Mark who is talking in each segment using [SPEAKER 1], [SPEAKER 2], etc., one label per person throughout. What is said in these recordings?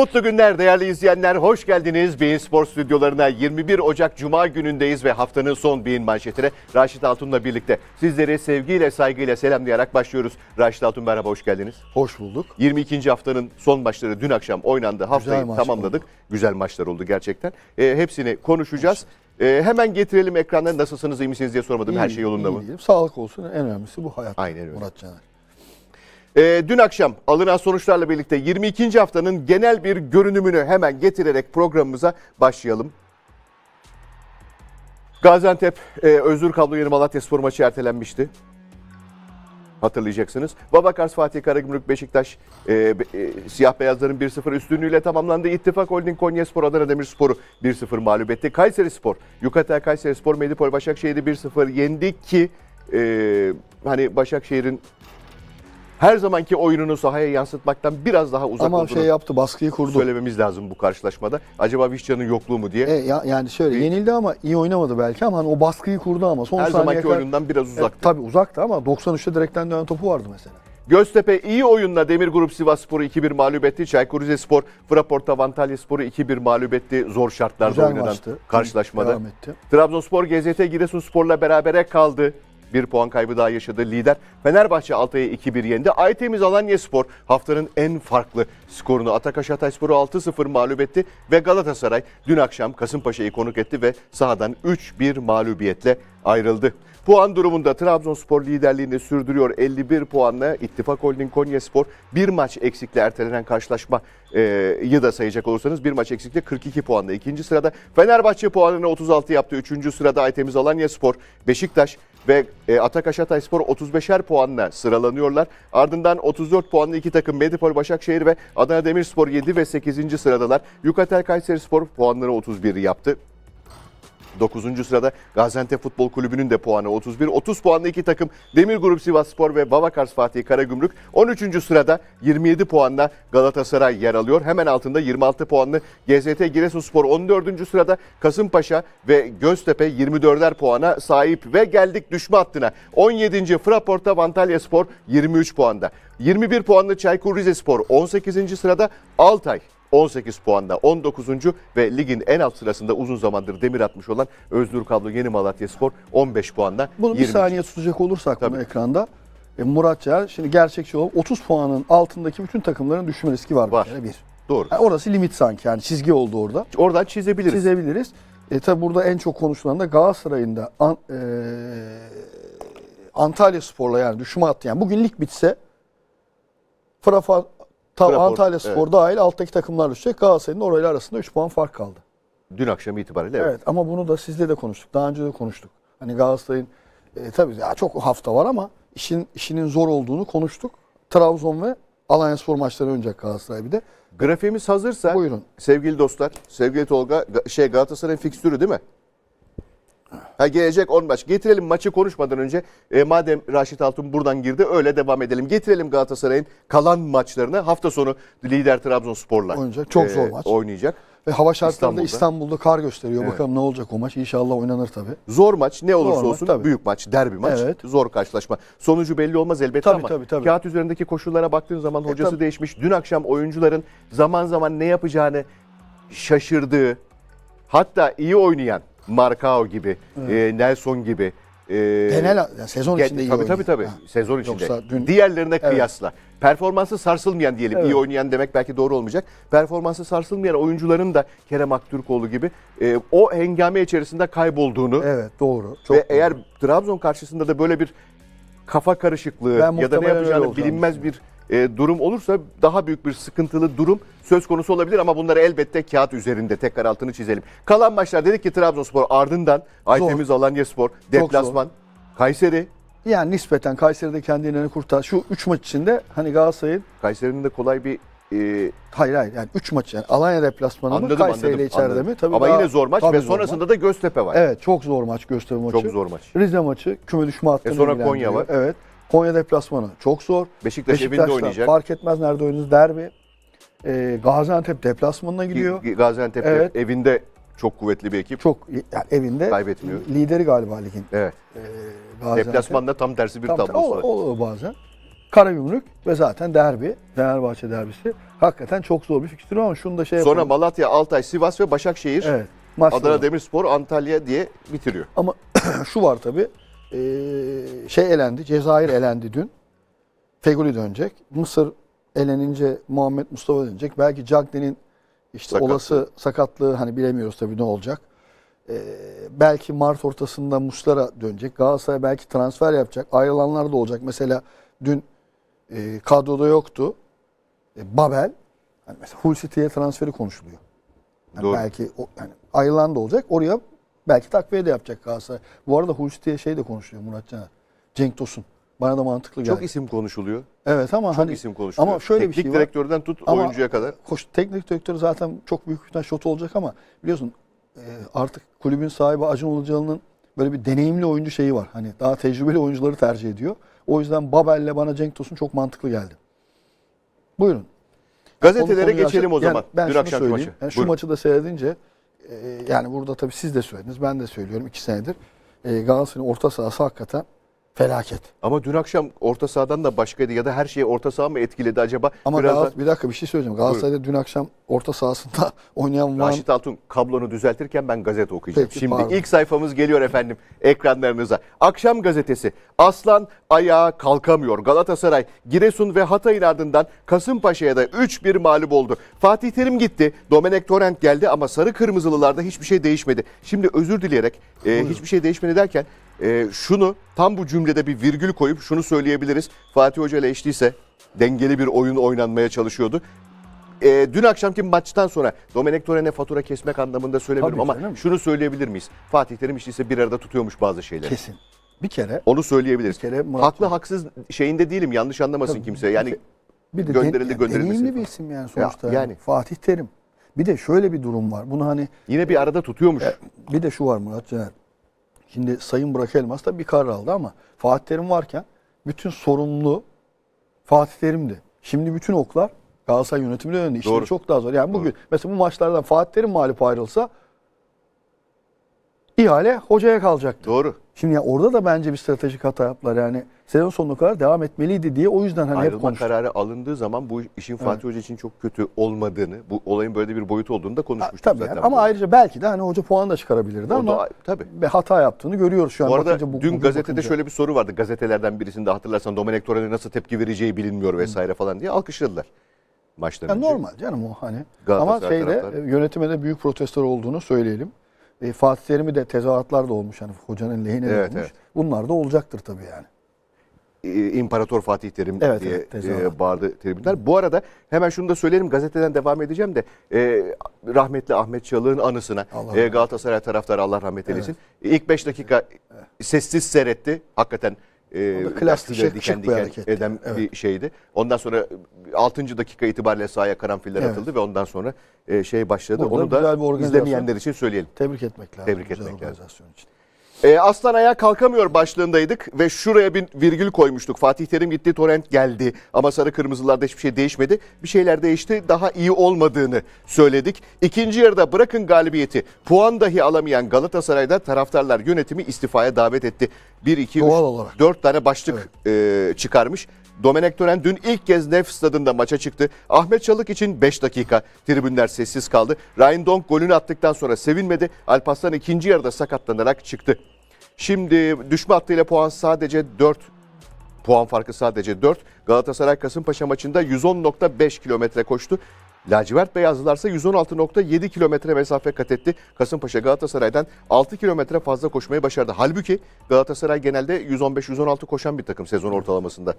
[SPEAKER 1] Mutlu günler değerli izleyenler. Hoş geldiniz Beyin Spor stüdyolarına. 21 Ocak Cuma günündeyiz ve haftanın son Beyin manşetine Raşit Altun'la birlikte sizleri sevgiyle, saygıyla selamlayarak başlıyoruz. Raşit Altun merhaba, hoş geldiniz. Hoş bulduk. 22. haftanın son maçları dün akşam oynandı. Haftayı maç tamamladık. Oldu. Güzel maçlar oldu gerçekten. E, hepsini konuşacağız. E, hemen getirelim ekranda nasılsınız, iyi misiniz diye sormadım. İyi, Her şey yolunda iyi, mı? Iyiyim.
[SPEAKER 2] Sağlık olsun. En önemlisi bu hayat.
[SPEAKER 1] Aynen öyle. Murat Caner. E, dün akşam alınan sonuçlarla birlikte 22. haftanın genel bir görünümünü hemen getirerek programımıza başlayalım. Gaziantep e, Özgür Kablo yeni Malatya Spor maçı ertelenmişti. Hatırlayacaksınız. Babakars Fatih Karagümrük Beşiktaş e, e, siyah beyazların 1-0 üstünlüğüyle tamamlandı. İttifak Holding Konya Spor Adana Demirspor'u 1-0 mağlup etti. Kayseri Spor, Yukatel Kayseri Spor, Medipol Başakşehir'i 1-0 yendi ki e, hani Başakşehir'in her zamanki oyununu sahaya yansıtmaktan biraz daha uzak Ama olduğunu şey yaptı baskıyı kurdu. Söylememiz lazım bu karşılaşmada. Acaba Vişcan'ın yokluğu mu diye. E, ya,
[SPEAKER 2] yani şöyle bir, yenildi ama iyi oynamadı belki ama hani o baskıyı kurdu ama son her zamanki kadar, oyundan biraz e, uzaktı.
[SPEAKER 1] E, tabii uzaktı ama 93'te direkten dönen topu vardı mesela. Göztepe iyi oyunla Demir Grup Sivasspor'u 2-1 mağlup etti. Çaykur Rizespor Fraporta Antalyaspor'u 2-1 mağlup etti. Zor şartlarda Güzel oynanan maçtı. karşılaşmada. Trabzonspor GZT Giresunspor'la berabere kaldı bir puan kaybı daha yaşadı lider. Fenerbahçe Altay'ı 2-1 yendi. Aytemiz Alanya Spor haftanın en farklı skorunu Atakaş Hatayspor'u 6-0 mağlup etti ve Galatasaray dün akşam Kasımpaşa'yı konuk etti ve sahadan 3-1 mağlubiyetle ayrıldı. Puan durumunda Trabzonspor liderliğini sürdürüyor 51 puanla. İttifak Holding Konyaspor bir maç eksikle ertelenen karşılaşmayı da sayacak olursanız bir maç eksikle 42 puanla ikinci sırada. Fenerbahçe puanını 36 yaptı. Üçüncü sırada Aytemiz Alanya Spor, Beşiktaş ve e, Atakaş Hatayspor 35'er puanla sıralanıyorlar. Ardından 34 puanlı iki takım Medipol Başakşehir ve Adana Demirspor 7 ve 8. sıradalar. Yukatel Kayserispor puanları 31 yaptı. 9. sırada Gaziantep Futbol Kulübü'nün de puanı 31. 30 puanlı iki takım Demir Grup Sivas Spor ve Babakars Fatih Karagümrük. 13. sırada 27 puanla Galatasaray yer alıyor. Hemen altında 26 puanlı GZT Giresunspor 14. sırada Kasımpaşa ve Göztepe 24'er puana sahip ve geldik düşme hattına. 17. Fraporta Antalya Spor 23 puanda. 21 puanlı Çaykur Rizespor 18. sırada Altay 18 puanda 19. ve ligin en alt sırasında uzun zamandır demir atmış olan Özgür Kablo Yeni Malatya Spor 15 puanda. Bunu 20. bir
[SPEAKER 2] saniye tutacak olursak Tabii. bunu ekranda. E, Murat Yer şimdi gerçekçi olup 30 puanın altındaki bütün takımların düşme riski var. Var. Bir, Doğru. Yani orası limit sanki yani çizgi oldu orada. Oradan çizebiliriz. Çizebiliriz. E tabi burada en çok konuşulan da Galatasaray'ın da an, e, Antalya Spor'la yani düşme attı. Yani bugün lig bitse Frafa Tabii Fraport, Antalya Spor evet. dahil alttaki takımlar düşecek. Galatasaray'ın orayla arasında 3 puan fark kaldı.
[SPEAKER 1] Dün akşam itibariyle evet. Evet
[SPEAKER 2] ama bunu da sizle de konuştuk. Daha önce de konuştuk. Hani Galatasaray'ın e, tabii ya çok hafta var ama işin işinin zor olduğunu konuştuk. Trabzon ve Alanya Spor maçları önce Galatasaray bir de.
[SPEAKER 1] Grafiğimiz hazırsa Buyurun. sevgili dostlar, sevgili Tolga şey Galatasaray'ın fikstürü değil mi? Ha gelecek 10 maç. Getirelim maçı konuşmadan önce. E, madem Raşit Altun buradan girdi öyle devam edelim. Getirelim Galatasaray'ın kalan maçlarını. Hafta sonu lider Trabzonspor'la oynayacak. Çok e, zor maç. Oynayacak. Ve hava şartlarında İstanbul'da,
[SPEAKER 2] İstanbul'da kar gösteriyor. Evet. Bakalım ne olacak o maç. İnşallah oynanır tabii.
[SPEAKER 1] Zor maç ne olursa Zor olsun tabii. büyük maç, derbi maç. Evet. Zor karşılaşma. Sonucu belli olmaz elbette tabii, ama tabii, tabii. kağıt üzerindeki koşullara baktığın zaman e, hocası e, değişmiş. Dün akşam oyuncuların zaman zaman ne yapacağını şaşırdığı hatta iyi oynayan Marcao gibi, evet. e, Nelson gibi. E, Genel sezon ge- içinde iyi tabii, Tabii tabii sezon içinde. Yoksa dün... Diğerlerine evet. kıyasla. Performansı sarsılmayan diyelim. Evet. iyi oynayan demek belki doğru olmayacak. Performansı sarsılmayan oyuncuların da Kerem Aktürkoğlu gibi e, o hengame içerisinde kaybolduğunu. Evet doğru. Çok ve doğru. eğer Trabzon karşısında da böyle bir kafa karışıklığı ya da ne yapacağını bilinmez bir e, durum olursa daha büyük bir sıkıntılı durum söz konusu olabilir ama bunları elbette kağıt üzerinde tekrar altını çizelim. Kalan maçlar dedik ki Trabzonspor ardından Aytemiz Alanyaspor, deplasman, Kayseri,
[SPEAKER 2] yani nispeten Kayseri'de kendilerini kurtar. Şu 3 maç içinde hani
[SPEAKER 1] Galatasaray'ın Kayseri'nin de kolay bir e,
[SPEAKER 2] hayır hayır yani 3 maç yani Alanya deplasmanı mı Kayseri ile içeride anladım. mi? Tabii Ama daha, yine zor maç ve sonrasında maç.
[SPEAKER 1] da Göztepe var.
[SPEAKER 2] Evet çok zor maç Göztepe maçı. Çok zor maç. Rize maçı küme düşme hattını E sonra Konya var. Evet. Konya deplasmanı çok zor. Beşiktaş, Beşiktaş evinde oynayacak. Fark etmez nerede oynuyoruz derbi.
[SPEAKER 1] E, Gaziantep deplasmanına gidiyor. Gaziantep evet. evinde çok kuvvetli bir ekip. Çok yani evinde kaybetmiyor.
[SPEAKER 2] Lideri galiba ligin.
[SPEAKER 1] Evet. E, Deplasmanda tam tersi bir tam, tablosu Oluyor
[SPEAKER 2] bazen. Karagümrük ve zaten derbi, Fenerbahçe derbisi. Hakikaten çok zor bir fikstür ama şunu da şey yapalım. Sonra
[SPEAKER 1] Malatya, Altay, Sivas ve Başakşehir. Evet. Maçları. Adana Demirspor, Antalya diye bitiriyor.
[SPEAKER 2] Ama şu var tabii e, şey elendi, Cezayir elendi dün. Feguli dönecek. Mısır elenince Muhammed Mustafa dönecek. Belki Cagney'in işte Sakatlı. olası sakatlığı hani bilemiyoruz tabii ne olacak. Ee, belki Mart ortasında Muslera dönecek. Galatasaray belki transfer yapacak. Ayrılanlar da olacak. Mesela dün e, kadroda yoktu. E, Babel yani mesela Hull City'ye transferi konuşuluyor. Yani Doğru. belki o, yani ayrılan da olacak. Oraya Belki takviye de yapacak Galatasaray. Bu arada Hulusi diye şey de konuşuyor Murat Caner. Cenk Tosun. Bana da mantıklı geldi. Çok isim
[SPEAKER 1] konuşuluyor. Evet ama Çok hani isim konuşuluyor. Ama şöyle Teknik bir şey var. direktörden tut ama oyuncuya kadar.
[SPEAKER 2] Koş, teknik direktör zaten çok büyük bir tane olacak ama biliyorsun e, artık kulübün sahibi Acun Ilıcalı'nın böyle bir deneyimli oyuncu şeyi var. Hani daha tecrübeli oyuncuları tercih ediyor. O yüzden Babel'le bana Cenk Tosun çok mantıklı geldi. Buyurun.
[SPEAKER 1] Gazetelere Onu, geçelim o zaman. Yani ben Dün söyleyeyim. maçı. Yani şu
[SPEAKER 2] maçı da seyredince ee, yani burada tabii siz de söylediniz ben de söylüyorum iki senedir. E, Galatasaray'ın orta sahası hakikaten
[SPEAKER 1] Felaket. Ama dün akşam orta sahadan da başkaydı ya da her şeyi orta saha mı etkiledi acaba? Ama Biraz Galatasaray, da...
[SPEAKER 2] bir dakika bir şey söyleyeceğim. Galatasaray'da Buyurun. dün akşam orta sahasında oynayan Van... Raşit
[SPEAKER 1] Altun kablonu düzeltirken ben gazete okuyacağım. Peki, Şimdi pardon. ilk sayfamız geliyor efendim ekranlarınıza. Akşam gazetesi. Aslan ayağa kalkamıyor. Galatasaray, Giresun ve Hatay'ın ardından Kasımpaşa'ya da 3-1 mağlup oldu. Fatih Terim gitti. Domenek Torrent geldi ama sarı kırmızılılarda hiçbir şey değişmedi. Şimdi özür dileyerek e, hiçbir şey değişmedi derken e, şunu tam bu cümlede bir virgül koyup şunu söyleyebiliriz. Fatih Hoca ile eşliyse dengeli bir oyun oynanmaya çalışıyordu. E, dün akşamki maçtan sonra Domenek Torren'e fatura kesmek anlamında söylemiyorum ama canım. şunu söyleyebilir miyiz? Fatih Terim işliyse bir arada tutuyormuş bazı şeyleri. Kesin. Bir kere. Onu söyleyebiliriz. Bir kere Murat Haklı haksız şeyinde değilim yanlış anlamasın Tabii, kimse. Yani bir de gönderildi yani Deneyimli
[SPEAKER 2] bir isim yani sonuçta. Ya, yani. Fatih Terim. Bir de şöyle bir durum var. Bunu hani yine bir arada tutuyormuş. E, bir de şu var Murat Caner. Şimdi Sayın Burak Elmas da bir karar aldı ama Fatih Terim varken bütün sorumlu Fatih Terim'di. Şimdi bütün oklar Galatasaray yönetimine döndü. İşleri Doğru. çok daha zor. Yani bugün Doğru. mesela bu maçlardan Fatih Terim mağlup ayrılsa ihale hocaya kalacaktı. Doğru. Şimdi ya orada da bence bir stratejik hata yaptılar. Yani sezon sonuna kadar devam etmeliydi diye o yüzden hani Ayrılma hep konuştuk.
[SPEAKER 1] kararı alındığı zaman bu işin Fatih evet. Hoca için çok kötü olmadığını, bu olayın böyle bir boyut olduğunu da konuşmuştuk ha, tabii zaten. Yani. Ama
[SPEAKER 2] ayrıca belki de hani hoca puan da çıkarabilirdi o ama da, tabii. bir hata yaptığını görüyoruz şu an. Bu arada bu, dün gazetede bakınca.
[SPEAKER 1] şöyle bir soru vardı. Gazetelerden birisinde hatırlarsan Domenek Torre'ne nasıl tepki vereceği bilinmiyor vesaire Hı. falan diye alkışladılar maçtan yani önce. Normal canım
[SPEAKER 2] o hani. Ama şeyde taraftar. E, yönetime de büyük protestolar olduğunu söyleyelim. E, Fatih Terim'i de tezahüratlar da olmuş. Hani hocanın lehine de olmuş. Evet. Bunlar da olacaktır tabii yani.
[SPEAKER 1] E, İmparator Fatih Terim evet, diye evet, e, bağırdı terimler. Bu arada hemen şunu da söyleyelim gazeteden devam edeceğim de e, rahmetli Ahmet Çalık'ın anısına e, Galatasaray taraftarı Allah rahmet eylesin. Evet. İlk 5 dakika evet. sessiz seyretti. Hakikaten e, klas dışı diken şey diken bir eden evet. bir şeydi. Ondan sonra 6. dakika itibariyle sahaya karanfiller evet. atıldı ve ondan sonra e, şey başladı. Burada Onu da izlemeyenler için söyleyelim. Tebrik etmek lazım. Tebrik etmek lazım. Için. E, aslan ayağa kalkamıyor başlığındaydık ve şuraya bir virgül koymuştuk. Fatih Terim gitti, Torrent geldi ama sarı kırmızılarda hiçbir şey değişmedi. Bir şeyler değişti, daha iyi olmadığını söyledik. İkinci yarıda bırakın galibiyeti, puan dahi alamayan Galatasaray'da taraftarlar yönetimi istifaya davet etti. 1, 2, 3, 4 tane başlık evet. e, çıkarmış. Domenek Tören dün ilk kez Nef stadında maça çıktı. Ahmet Çalık için 5 dakika tribünler sessiz kaldı. Ryan Dong golünü attıktan sonra sevinmedi. Alpaslan ikinci yarıda sakatlanarak çıktı. Şimdi düşme hattıyla puan sadece 4 Puan farkı sadece 4. Galatasaray Kasımpaşa maçında 110.5 kilometre koştu. Lacivert Beyazlılarsa 116.7 kilometre mesafe kat etti. Kasımpaşa Galatasaray'dan 6 kilometre fazla koşmayı başardı. Halbuki Galatasaray genelde 115-116 koşan bir takım sezon ortalamasında.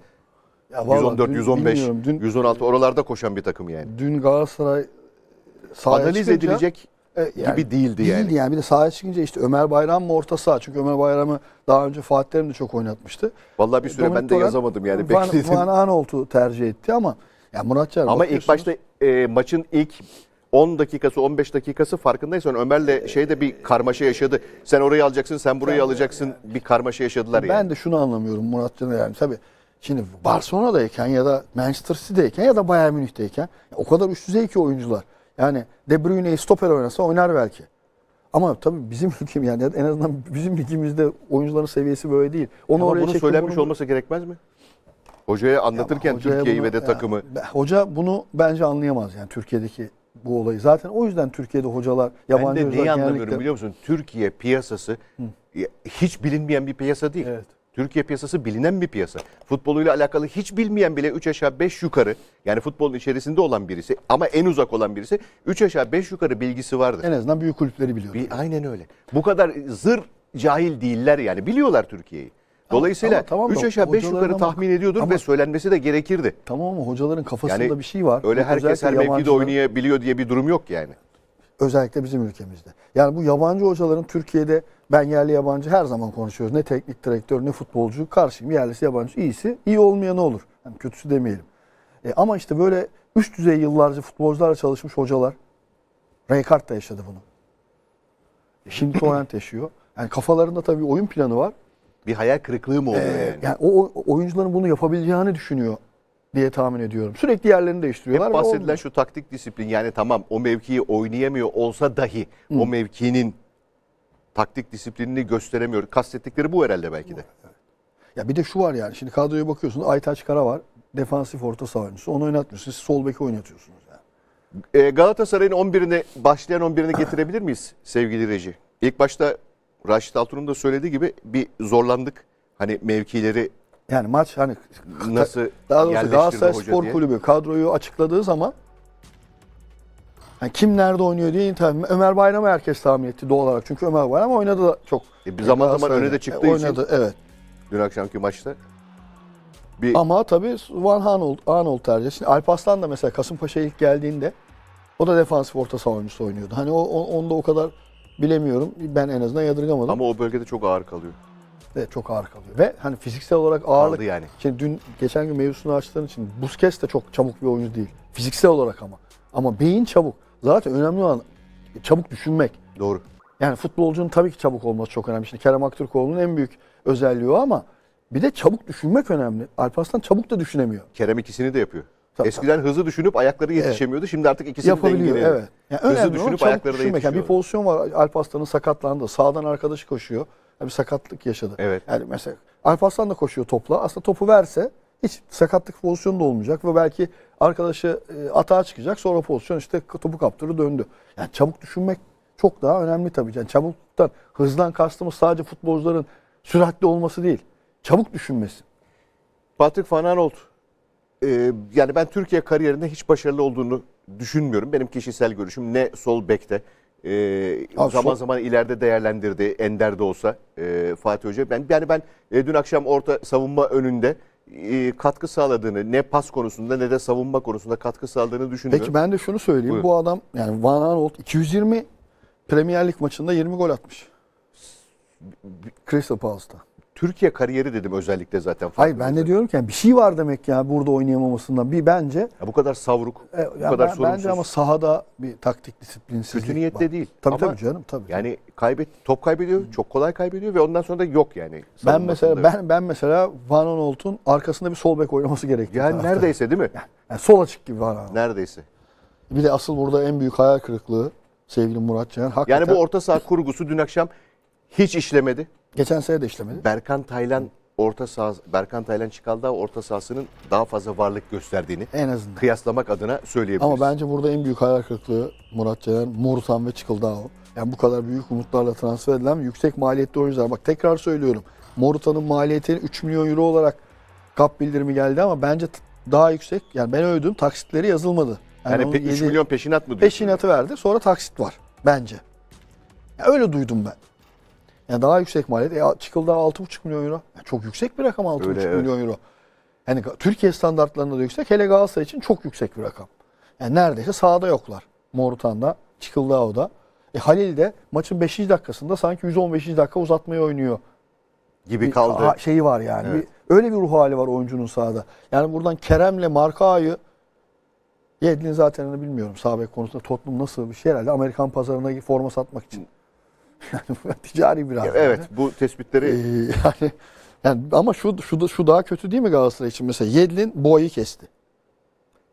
[SPEAKER 2] Ya 114, dün, 115,
[SPEAKER 1] dün, 116 oralarda koşan bir takım yani.
[SPEAKER 2] Dün Galatasaray
[SPEAKER 1] sahaya Analiz çıkınca, edilecek e, yani, gibi değildi yani. Değildi
[SPEAKER 2] yani. Bir de sahaya çıkınca işte Ömer Bayram mı orta saha? Çünkü Ömer Bayram'ı daha önce Fatih Terim de çok oynatmıştı.
[SPEAKER 1] Vallahi bir e, süre Dominik ben de yazamadım yani. Van, bekledim. Van
[SPEAKER 2] Aanholt'u tercih etti ama ya Murat Çar, Ama ilk başta
[SPEAKER 1] e, maçın ilk 10 dakikası 15 dakikası farkındaysan Ömer'le e, şeyde bir karmaşa yaşadı. Sen orayı alacaksın sen burayı yani, alacaksın yani. bir karmaşa yaşadılar ben yani.
[SPEAKER 2] Ben de şunu anlamıyorum Murat Can'a yani tabii Şimdi Barcelona'dayken ya da Manchester City'deyken ya da Bayern Münih'teyken o kadar üst düzey ki oyuncular. Yani De Bruyne'yi stoper oynasa oynar belki. Ama tabii bizim ülkem yani en azından bizim ligimizde oyuncuların seviyesi böyle değil. Onu Ama bunu söylenmiş bunu... olması
[SPEAKER 1] gerekmez mi? Hocaya anlatırken Türkiye'yi ve de takımı. Yani,
[SPEAKER 2] hoca bunu bence anlayamaz yani Türkiye'deki bu olayı. Zaten o yüzden Türkiye'de hocalar yabancı Ben de neyi anlamıyorum genellikle... biliyor
[SPEAKER 1] musun? Türkiye piyasası Hı. hiç bilinmeyen bir piyasa değil. Evet. Türkiye piyasası bilinen bir piyasa. Futboluyla alakalı hiç bilmeyen bile 3 aşağı 5 yukarı yani futbolun içerisinde olan birisi ama en uzak olan birisi 3 aşağı 5 yukarı bilgisi vardır. En azından büyük kulüpleri biliyor. Bir, aynen öyle. Bu kadar zır cahil değiller yani biliyorlar Türkiye'yi. Dolayısıyla ama, tamam, 3 aşağı 5 yukarı tahmin ediyordur ama, ve söylenmesi de gerekirdi. Tamam ama hocaların kafasında yani, bir şey var. Öyle herkes her mevkide yabancılar... oynayabiliyor diye bir durum yok yani. Özellikle
[SPEAKER 2] bizim ülkemizde. Yani bu yabancı hocaların Türkiye'de ben yerli yabancı her zaman konuşuyoruz. Ne teknik direktör ne futbolcu karşıyım. Yerlisi yabancı iyisi iyi olmayanı olur. Yani kötüsü demeyelim. E ama işte böyle üst düzey yıllarca futbolcularla çalışmış hocalar Raykart da yaşadı bunu. Şimdi Torrent yaşıyor. Yani kafalarında tabii oyun planı var.
[SPEAKER 1] Bir hayal kırıklığı mı oluyor ee, yani?
[SPEAKER 2] yani o, o oyuncuların bunu yapabileceğini düşünüyor diye tahmin ediyorum. Sürekli yerlerini değiştiriyorlar. Hep bahsedilen
[SPEAKER 1] şu taktik disiplin yani tamam o mevkiyi oynayamıyor olsa dahi Hı. o mevkinin taktik disiplinini gösteremiyor. Kastettikleri bu herhalde belki de.
[SPEAKER 2] Ya bir de şu var yani şimdi kadroya bakıyorsunuz Aytaç Kara var defansif orta saha oyuncusu onu oynatmıyorsunuz siz sol beki oynatıyorsunuz.
[SPEAKER 1] Yani. Ee, Galatasaray'ın 11'ini başlayan 11'ini getirebilir miyiz sevgili Reji? İlk başta Raşit Altun'un da söylediği gibi bir zorlandık. Hani mevkileri
[SPEAKER 2] yani maç hani
[SPEAKER 1] nasıl daha doğrusu Galatasaray Spor diye. Kulübü
[SPEAKER 2] kadroyu açıkladığı zaman yani kim nerede oynuyor diye tahmin. Ömer Bayram'ı herkes tahmin etti doğal olarak. Çünkü Ömer Bayram oynadı da çok. E, bir zaman zaman öne de çıktığı e, oynadı, için. evet. Dün
[SPEAKER 1] akşamki maçta.
[SPEAKER 2] Bir... Ama tabii Van Hanold, Hanold tercih. Şimdi Alp da mesela Kasımpaşa'ya ilk geldiğinde o da defansif orta saha oyuncusu oynuyordu. Hani o, onda o kadar bilemiyorum. Ben en azından yadırgamadım. Ama
[SPEAKER 1] o bölgede çok ağır kalıyor
[SPEAKER 2] de çok ağır kalıyor. Ve hani fiziksel olarak ağırlık. Kaldı yani. Şimdi dün geçen gün mevzusunu açtığın için Busquets de çok çabuk bir oyuncu değil. Fiziksel olarak ama. Ama beyin çabuk. Zaten önemli olan çabuk düşünmek. Doğru. Yani futbolcunun tabii ki çabuk olması çok önemli. Şimdi Kerem Aktürkoğlu'nun en büyük özelliği o ama bir de çabuk düşünmek önemli. Alparslan çabuk da düşünemiyor.
[SPEAKER 1] Kerem ikisini de yapıyor. Tabii, Eskiden tabii. hızlı düşünüp ayakları yetişemiyordu. Evet. Şimdi artık ikisini Yapabiliyor, dengeliyor. Evet. Yani hızlı düşünüp ayakları da yetişiyor. Yani
[SPEAKER 2] bir pozisyon var. Alparslan'ın sakatlandı. Sağdan arkadaşı koşuyor bir sakatlık yaşadı. Evet. Yani mesela Alp da koşuyor topla. Aslında topu verse hiç sakatlık pozisyonu da olmayacak ve belki arkadaşı e, atağa çıkacak. Sonra pozisyon işte topu kaptırı döndü. Yani çabuk düşünmek çok daha önemli tabii. Yani çabuktan, hızdan kastımız sadece futbolcuların süratli
[SPEAKER 1] olması değil. Çabuk düşünmesi. Patrick Van Arnold e, yani ben Türkiye kariyerinde hiç başarılı olduğunu düşünmüyorum. Benim kişisel görüşüm ne sol bekte e, Abi zaman son... zaman ileride değerlendirdi Ender de olsa e, Fatih Hoca. Ben yani ben e, dün akşam orta savunma önünde e, katkı sağladığını ne pas konusunda ne de savunma konusunda katkı sağladığını düşünüyorum. Peki ben
[SPEAKER 2] de şunu söyleyeyim. Buyurun. Bu adam yani Van Arnold 220 Premier Lig maçında 20 gol atmış. Crystal Palace'da.
[SPEAKER 1] Türkiye kariyeri dedim özellikle zaten.
[SPEAKER 2] Hayır ben de diyorum ki yani bir şey var demek ya burada oynayamamasından bir
[SPEAKER 1] bence. Ya bu kadar savruk, e, bu kadar ben, sorumsuz. Bence ama sahada bir taktik disiplinsizlik Kötü niyetle değil. Tabii ama tabii canım tabii. Yani kaybet top kaybediyor, çok kolay kaybediyor ve ondan sonra da yok yani. Ben mesela ben
[SPEAKER 2] ben mesela Van Onolt'un arkasında bir sol bek oynaması gerekiyor. Yani neredeyse değil mi? Yani, yani sol açık gibi Van Onolt. Neredeyse. Bir de asıl burada en büyük hayal kırıklığı sevgili Murat
[SPEAKER 1] Ceren. Hakikaten... Yani bu orta saha kurgusu dün akşam hiç işlemedi. Geçen sene de işlemedi. Berkan Taylan orta saha Berkan Taylan Çikaldağ orta sahasının daha fazla varlık gösterdiğini En azından. kıyaslamak adına söyleyebiliriz. Ama
[SPEAKER 2] bence burada en büyük hayal kırıklığı Murat Ceren, Morutan ve o. Yani bu kadar büyük umutlarla transfer edilen yüksek maliyetli oyuncular. Bak tekrar söylüyorum. Morutan'ın maliyeti 3 milyon euro olarak kap bildirimi geldi ama bence daha yüksek. Yani ben öyle duydum taksitleri yazılmadı. yani onun 3 milyon peşinat mı diyorsun? peşinatı verdi. Sonra taksit var bence. Ya öyle duydum ben. Yani daha yüksek maliyet. E, Çıkıl'da 6,5 milyon euro. Yani çok yüksek bir rakam 6,5 Öyle, milyon evet. euro. Yani Türkiye standartlarında da yüksek. Hele Galatasaray için çok yüksek bir rakam. Yani neredeyse sahada yoklar. Morutan'da, Çıkıldao'da. E Halil de maçın 5. dakikasında sanki 115. dakika uzatmayı oynuyor. Gibi kaldı. şeyi var yani. Evet. Bir, öyle bir ruh hali var oyuncunun sahada. Yani buradan Kerem'le Marka'yı Yedlin zaten hani bilmiyorum. Sağ konusunda Tottenham nasıl bir şey herhalde Amerikan pazarına forma satmak için Yani ticari biraz. evet yani.
[SPEAKER 1] bu tespitleri. Ee,
[SPEAKER 2] yani, yani ama şu şu şu daha kötü değil mi Galatasaray için mesela Yedlin boyu kesti.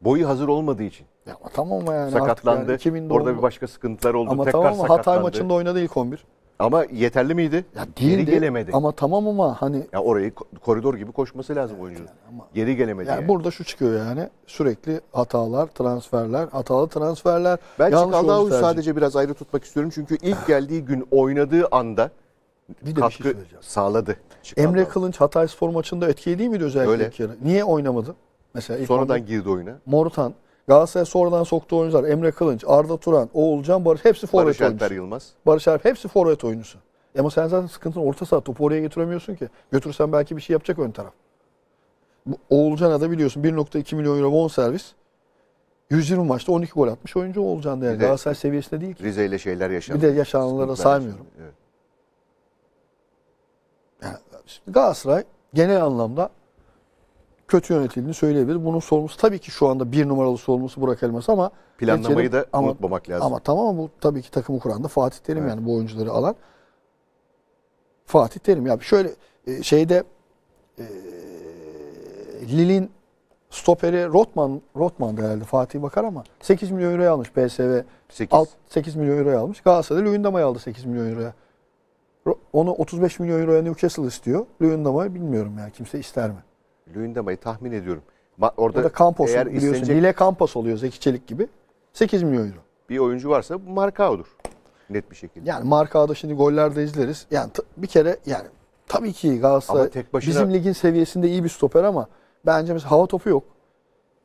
[SPEAKER 1] Boyu hazır olmadığı için. Ya tamam mı yani sakatlandı. Yani Orada bir başka sıkıntılar oldu. Ama Tekrar tamam sakatlandı. Hatay maçında oynadı ilk 11. Ama yeterli miydi? Ya Geri gelemedi. Ama tamam ama hani Ya orayı koridor gibi koşması lazım oyuncunun. ama- Geri gelemedi. yani yani.
[SPEAKER 2] burada şu çıkıyor yani sürekli hatalar, transferler, hatalı transferler. Ben yanlış Çikaldao'yu sadece
[SPEAKER 1] biraz ayrı tutmak istiyorum. Çünkü ilk geldiği gün oynadığı anda bir de bir şey sağladı.
[SPEAKER 2] Çikaldao. Emre Kılınç Hatay Spor maçında etkili değil miydi özellikle Öyle.
[SPEAKER 1] Niye oynamadı? Mesela ilk Sonradan girdi oyuna.
[SPEAKER 2] Morutan Galatasaray sonradan soktuğu oyuncular Emre Kılınç, Arda Turan, Oğulcan Barış hepsi forvet oyuncusu. Barış Alper Yılmaz. Barış Alper hepsi forvet oyuncusu. E ama sen zaten sıkıntın orta saha topu oraya getiremiyorsun ki. Götürsen belki bir şey yapacak ön taraf. Bu Oğulcan'a da biliyorsun 1.2 milyon euro bon servis. 120 maçta 12 gol atmış oyuncu Oğulcan yani. De, Galatasaray seviyesinde değil
[SPEAKER 1] ki. Rize ile şeyler yaşandı. Bir de yaşananları saymıyorum. Evet. Yani
[SPEAKER 2] Galatasaray genel anlamda kötü yönetildiğini söyleyebilir. Bunun sorumlusu tabii ki şu anda bir numaralı sorumlusu Burak Elmas ama planlamayı geçelim, da ama, unutmamak lazım. Ama tamam bu tabii ki takımı kuran da Fatih Terim evet. yani bu oyuncuları alan Fatih Terim. Ya şöyle e, şeyde e, Lille'in stoperi Rotman Rotman herhalde Fatih Bakar ama 8 milyon euro almış PSV. 8, alt, 8 milyon euro almış. Galatasaray Luyendama'yı aldı 8 milyon euro. Onu 35 milyon euroya Newcastle istiyor. Luyendama'yı bilmiyorum ya kimse ister mi?
[SPEAKER 1] Luyendama'yı tahmin ediyorum. orada Burada Campos eğer biliyorsun. Istenecek... Lille
[SPEAKER 2] Campos oluyor Zeki Çelik gibi. 8 milyon euro.
[SPEAKER 1] Bir oyuncu varsa bu olur, Net bir şekilde. Yani
[SPEAKER 2] Markao'da şimdi gollerde izleriz. Yani bir kere yani tabii ki Galatasaray tek başına... bizim ligin seviyesinde iyi bir stoper ama bence mesela hava topu yok.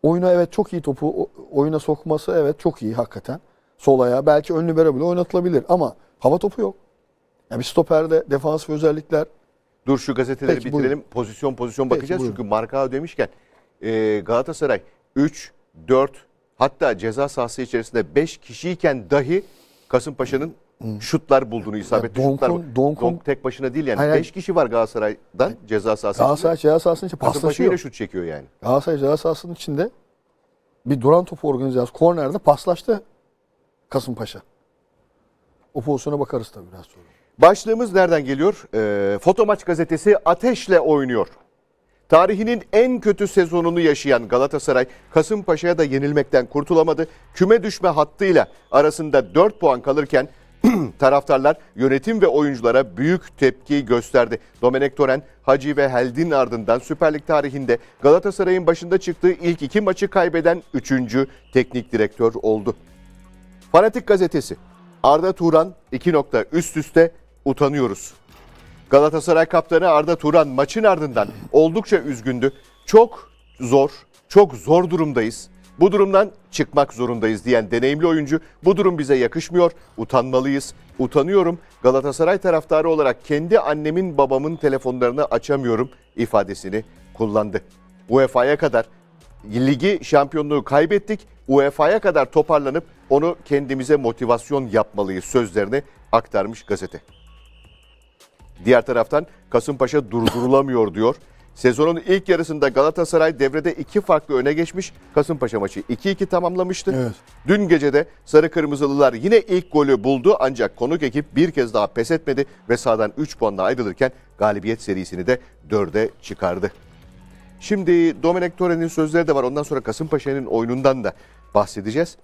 [SPEAKER 2] Oyuna evet çok iyi topu oyuna sokması evet çok iyi hakikaten. Solaya belki ön libero bile oynatılabilir ama hava topu yok. Yani bir stoperde defans özellikler
[SPEAKER 1] Dur şu gazeteleri Peki, bitirelim. Buyurun. Pozisyon pozisyon Peki, bakacağız. Buyurun. Çünkü marka demişken e, Galatasaray 3, 4 hatta ceza sahası içerisinde 5 kişiyken dahi Kasımpaşa'nın hmm. şutlar bulduğunu isabetli yani şutlar. Donkun, Donk tek başına değil yani 5 kişi var Galatasaray'dan yani, ceza sahası Galatasaray ceza sahasının içinde paslaşıyor. Kasımpaşa şut çekiyor yani.
[SPEAKER 2] Galatasaray ceza sahasının içinde bir duran topu organizasyonu kornerde paslaştı Kasımpaşa. O pozisyona bakarız tabii biraz sonra.
[SPEAKER 1] Başlığımız nereden geliyor? E, ee, Fotomaç gazetesi ateşle oynuyor. Tarihinin en kötü sezonunu yaşayan Galatasaray Kasımpaşa'ya da yenilmekten kurtulamadı. Küme düşme hattıyla arasında 4 puan kalırken taraftarlar yönetim ve oyunculara büyük tepki gösterdi. Domenek Toren, Hacı ve Heldin ardından Süper Lig tarihinde Galatasaray'ın başında çıktığı ilk iki maçı kaybeden 3. teknik direktör oldu. Fanatik gazetesi Arda Turan 2 nokta üst üste utanıyoruz. Galatasaray kaptanı Arda Turan maçın ardından oldukça üzgündü. Çok zor, çok zor durumdayız. Bu durumdan çıkmak zorundayız diyen deneyimli oyuncu bu durum bize yakışmıyor, utanmalıyız, utanıyorum. Galatasaray taraftarı olarak kendi annemin babamın telefonlarını açamıyorum ifadesini kullandı. UEFA'ya kadar ligi şampiyonluğu kaybettik. UEFA'ya kadar toparlanıp onu kendimize motivasyon yapmalıyız sözlerini aktarmış gazete. Diğer taraftan Kasımpaşa durdurulamıyor diyor. Sezonun ilk yarısında Galatasaray devrede iki farklı öne geçmiş. Kasımpaşa maçı 2-2 tamamlamıştı. Evet. Dün de Sarı Kırmızılılar yine ilk golü buldu ancak konuk ekip bir kez daha pes etmedi ve sahadan 3 puanla ayrılırken galibiyet serisini de 4'e çıkardı. Şimdi Domenek Torren'in sözleri de var. Ondan sonra Kasımpaşa'nın oyunundan da bahsedeceğiz.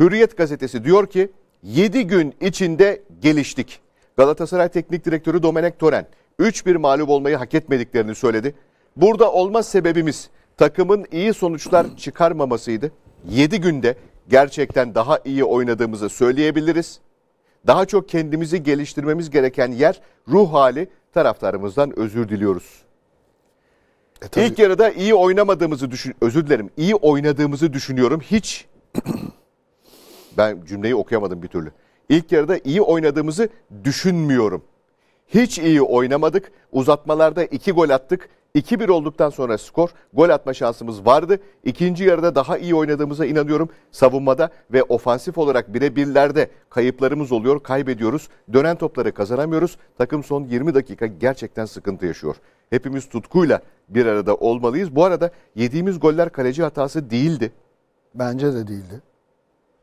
[SPEAKER 1] Hürriyet gazetesi diyor ki 7 gün içinde geliştik. Galatasaray Teknik Direktörü Domenek Toren 3-1 mağlup olmayı hak etmediklerini söyledi. Burada olmaz sebebimiz takımın iyi sonuçlar çıkarmamasıydı. 7 günde gerçekten daha iyi oynadığımızı söyleyebiliriz. Daha çok kendimizi geliştirmemiz gereken yer ruh hali taraftarımızdan özür diliyoruz. E, tabii. İlk yarıda iyi oynamadığımızı düşün özür dilerim. İyi oynadığımızı düşünüyorum. Hiç ben cümleyi okuyamadım bir türlü. İlk yarıda iyi oynadığımızı düşünmüyorum. Hiç iyi oynamadık. Uzatmalarda 2 gol attık. 2-1 olduktan sonra skor, gol atma şansımız vardı. İkinci yarıda daha iyi oynadığımıza inanıyorum. Savunmada ve ofansif olarak birebirlerde kayıplarımız oluyor, kaybediyoruz. Dönen topları kazanamıyoruz. Takım son 20 dakika gerçekten sıkıntı yaşıyor. Hepimiz tutkuyla bir arada olmalıyız. Bu arada yediğimiz goller kaleci hatası değildi. Bence de değildi.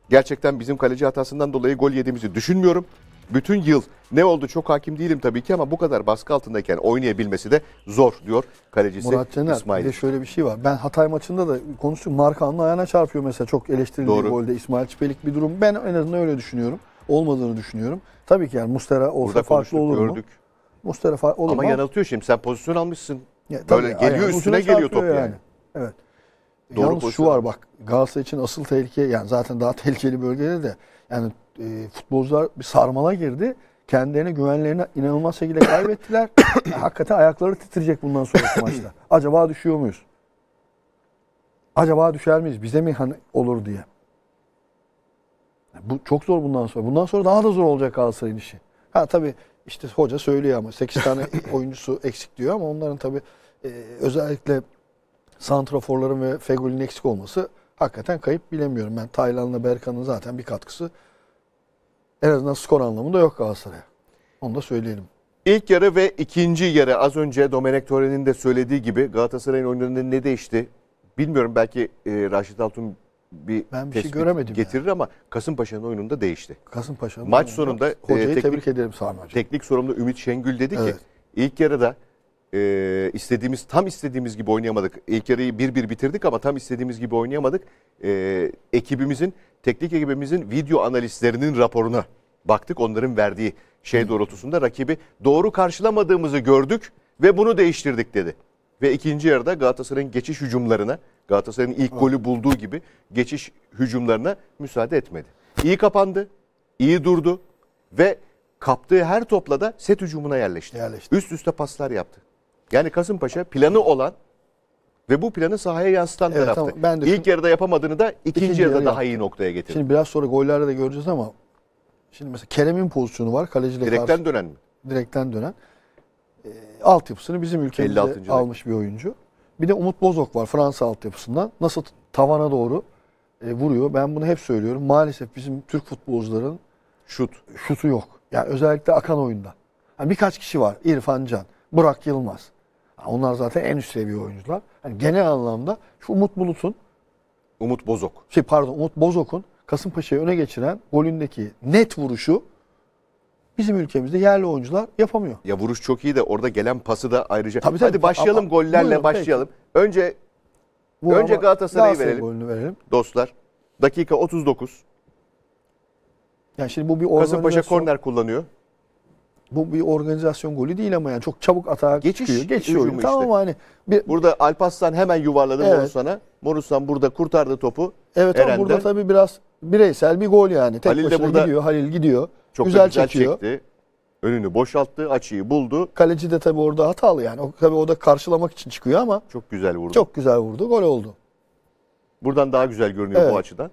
[SPEAKER 1] Gerçekten bizim kaleci hatasından dolayı gol yediğimizi düşünmüyorum. Bütün yıl ne oldu çok hakim değilim tabii ki ama bu kadar baskı altındayken oynayabilmesi de zor diyor kalecisi Murat Caner. İsmail. Bir de
[SPEAKER 2] şöyle bir şey var. Ben Hatay maçında da konuştuk. Markan'ın ayağına çarpıyor mesela çok eleştirildiği Doğru. golde İsmail Çipelik bir durum. Ben en azından öyle düşünüyorum. Olmadığını düşünüyorum. Tabii ki yani Mustera olsa Burada farklı olur gördük. mu? Mustera farklı olur ama mu? Ama yanıltıyor
[SPEAKER 1] şimdi sen pozisyon almışsın. Ya, tabii, Böyle geliyor üstüne, üstüne geliyor top yani. yani. Evet. Doğru Yalnız pozisyon. şu
[SPEAKER 2] var bak Galatasaray için asıl tehlike yani zaten daha tehlikeli bölgede de yani e, futbolcular bir sarmala girdi. Kendilerine güvenlerini inanılmaz şekilde kaybettiler. yani, e, hakikaten ayakları titriyecek bundan sonraki maçta. Acaba düşüyor muyuz? Acaba düşer miyiz? Bize mi hani olur diye. bu çok zor bundan sonra. Bundan sonra daha da zor olacak Galatasaray'ın işi. Ha tabii işte hoca söylüyor ama 8 tane oyuncusu eksik diyor ama onların tabii e, özellikle santraforların ve Fegül'ün eksik olması hakikaten kayıp bilemiyorum. Ben Taylan'la Berkan'ın zaten bir katkısı en azından skor anlamında yok Galatasaray'a. Onu da söyleyelim.
[SPEAKER 1] İlk yarı ve ikinci yarı az önce Domenek Torren'in de söylediği gibi Galatasaray'ın oyunlarında ne değişti? Bilmiyorum belki e, Raşit Altun bir ben bir şey göremedim getirir yani. ama Kasımpaşa'nın oyununda değişti.
[SPEAKER 2] Kasımpaşa'nın Maç sonunda e, hocayı teknik, tebrik ederim
[SPEAKER 1] Sami Hoca. Teknik sorumlu Ümit Şengül dedi evet. ki ilk yarıda e, istediğimiz tam istediğimiz gibi oynayamadık. İlk yarıyı bir bir bitirdik ama tam istediğimiz gibi oynayamadık. E, ekibimizin, teknik ekibimizin video analistlerinin raporuna baktık. Onların verdiği şey doğrultusunda rakibi doğru karşılamadığımızı gördük ve bunu değiştirdik dedi. Ve ikinci yarıda Galatasaray'ın geçiş hücumlarına, Galatasaray'ın ilk golü bulduğu gibi geçiş hücumlarına müsaade etmedi. İyi kapandı, iyi durdu ve kaptığı her topla da set hücumuna yerleşti. yerleşti. Üst üste paslar yaptı. Yani Kasımpaşa planı olan ve bu planı sahaya yansıtan evet, taraftı. Tamam, ben de İlk yarıda yapamadığını da ikinci, ikinci yarıda yarı daha iyi noktaya getirdi. Şimdi
[SPEAKER 2] biraz sonra gollerde de göreceğiz ama şimdi mesela Kerem'in pozisyonu var. Kaleciyle direkten karşı, dönen mi? Direkten dönen. E, altyapısını bizim ülkemizde almış bir oyuncu. Bir de Umut Bozok var Fransa altyapısından. Nasıl tavana doğru e, vuruyor. Ben bunu hep söylüyorum. Maalesef bizim Türk futbolcuların şut şutu yok. Yani özellikle akan oyunda. Yani birkaç kişi var. İrfan Can, Burak Yılmaz. Onlar zaten en üst seviye oyuncular. Yani genel anlamda şu Umut Bulut'un Umut Bozok. Şey pardon Umut Bozok'un Kasımpaşa'yı öne geçiren golündeki net vuruşu bizim ülkemizde yerli oyuncular yapamıyor.
[SPEAKER 1] Ya vuruş çok iyi de orada gelen pası da ayrıca. Tabii, tabii, Hadi başlayalım ama, gollerle buyurun, başlayalım. Peki. Önce Bu önce Galatasaray'ı verelim. Golünü verelim. Dostlar. Dakika 39.
[SPEAKER 2] Yani şimdi bu bir Kasımpaşa korner kullanıyor bu bir organizasyon golü değil ama yani çok çabuk atağa geçiş, çıkıyor. Geçiş oyunu tamam
[SPEAKER 1] hani. Bir... Burada Alpaslan hemen yuvarladı evet. Morusan'a. Morusan burada kurtardı topu. Evet Eren'den. ama burada
[SPEAKER 2] tabii biraz bireysel bir gol yani. Tek Halil de burada gidiyor. Halil gidiyor. Çok güzel, güzel çekiyor.
[SPEAKER 1] çekti. Önünü boşalttı, açıyı buldu. Kaleci de tabii orada hatalı
[SPEAKER 2] yani. O, tabii o da karşılamak için çıkıyor ama. Çok güzel vurdu. Çok güzel vurdu. Gol oldu.
[SPEAKER 1] Buradan daha güzel görünüyor evet. bu açıdan.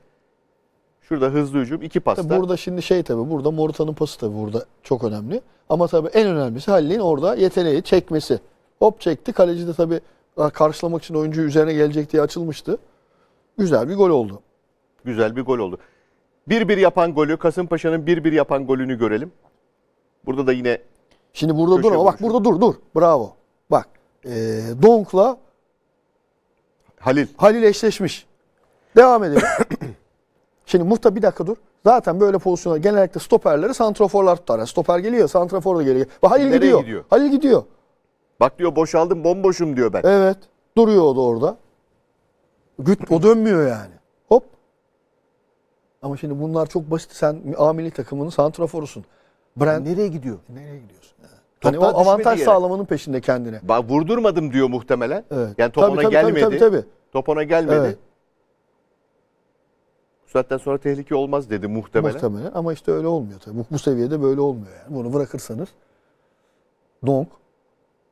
[SPEAKER 1] Şurada hızlı hücum, iki pasta. Tabii burada
[SPEAKER 2] şimdi şey tabii burada Morutan'ın pası tabii burada çok önemli. Ama tabii en önemlisi Halil'in orada yeteneği çekmesi. Hop çekti. Kaleci de tabii ah, karşılamak için oyuncu üzerine gelecek diye açılmıştı.
[SPEAKER 1] Güzel bir gol oldu. Güzel bir gol oldu. 1-1 yapan golü, Kasımpaşa'nın 1-1 yapan golünü görelim. Burada da yine...
[SPEAKER 2] Şimdi burada dur ama bak burada dur dur. Bravo. Bak ee, Donk'la Halil. Halil eşleşmiş. Devam edelim. Şimdi Muhta bir dakika dur. Zaten böyle pozisyonlar genellikle stoperleri santraforlar tutar. Yani stoper geliyor, santrafor da geliyor. Bak Halil gidiyor. gidiyor? Halil gidiyor.
[SPEAKER 1] Bak diyor boşaldım bomboşum diyor ben.
[SPEAKER 2] Evet. Duruyor o da orada. Güt o dönmüyor yani. Hop. Ama şimdi bunlar çok basit. Sen amili takımının santraforusun. Brand nereye gidiyor? Nereye gidiyorsun? Hani o avantaj yere. sağlamanın peşinde kendine.
[SPEAKER 1] Bak vurdurmadım diyor muhtemelen. Evet. Yani top tabii, ona tabii, gelmedi. Tabii, tabii, tabii. Top ona gelmedi. Evet saatten sonra tehlike olmaz dedi muhtemelen. Muhtemelen
[SPEAKER 2] ama işte öyle olmuyor tabii. Bu, bu seviyede böyle olmuyor yani. Bunu bırakırsanız Donk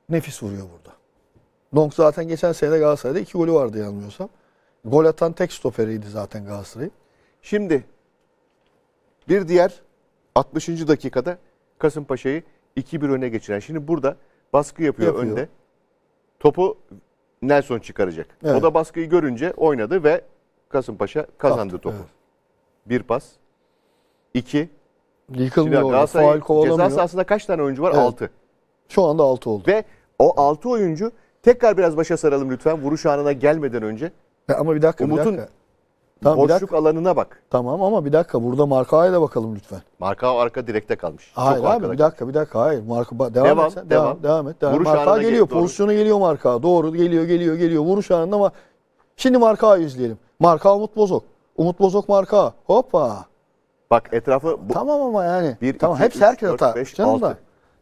[SPEAKER 2] nefis vuruyor burada. Donk zaten geçen sene Galatasaray'da iki golü vardı yanılmıyorsam. Gol atan tek
[SPEAKER 1] stoperiydi zaten Galatasaray. Şimdi bir diğer 60. dakikada Kasımpaşa'yı 2-1 öne geçiren. Şimdi burada baskı yapıyor, yapıyor. önde. Topu Nelson çıkaracak. Evet. O da baskıyı görünce oynadı ve Kasımpaşa kazandı Kaptı, topu. Evet. Bir pas. İki. Yıkılmıyor. Galatasaray ceza sahasında kaç tane oyuncu var? Evet. Altı. Şu anda altı oldu. Ve o altı oyuncu tekrar biraz başa saralım lütfen vuruş anına gelmeden önce. E ama bir dakika Umut'un bir dakika. Tamam, boşluk bir dakika.
[SPEAKER 2] alanına bak. Tamam ama bir dakika burada Markao'ya da bakalım lütfen.
[SPEAKER 1] Markao arka direkte kalmış. Hayır Çok abi bir
[SPEAKER 2] dakika bir dakika hayır. Marka, devam, devam, et devam. devam, et. Devam. Vuruş Markao geliyor gel, pozisyona geliyor Markao. Doğru geliyor geliyor geliyor vuruş anında ama şimdi Markao'yu izleyelim. Marka Umut Bozok. Umut Bozok marka. Hoppa.
[SPEAKER 1] Bak etrafı bu. Tamam ama yani. Bir, tamam iki, hepsi üç, herkes atar. Beş, canım altı. da.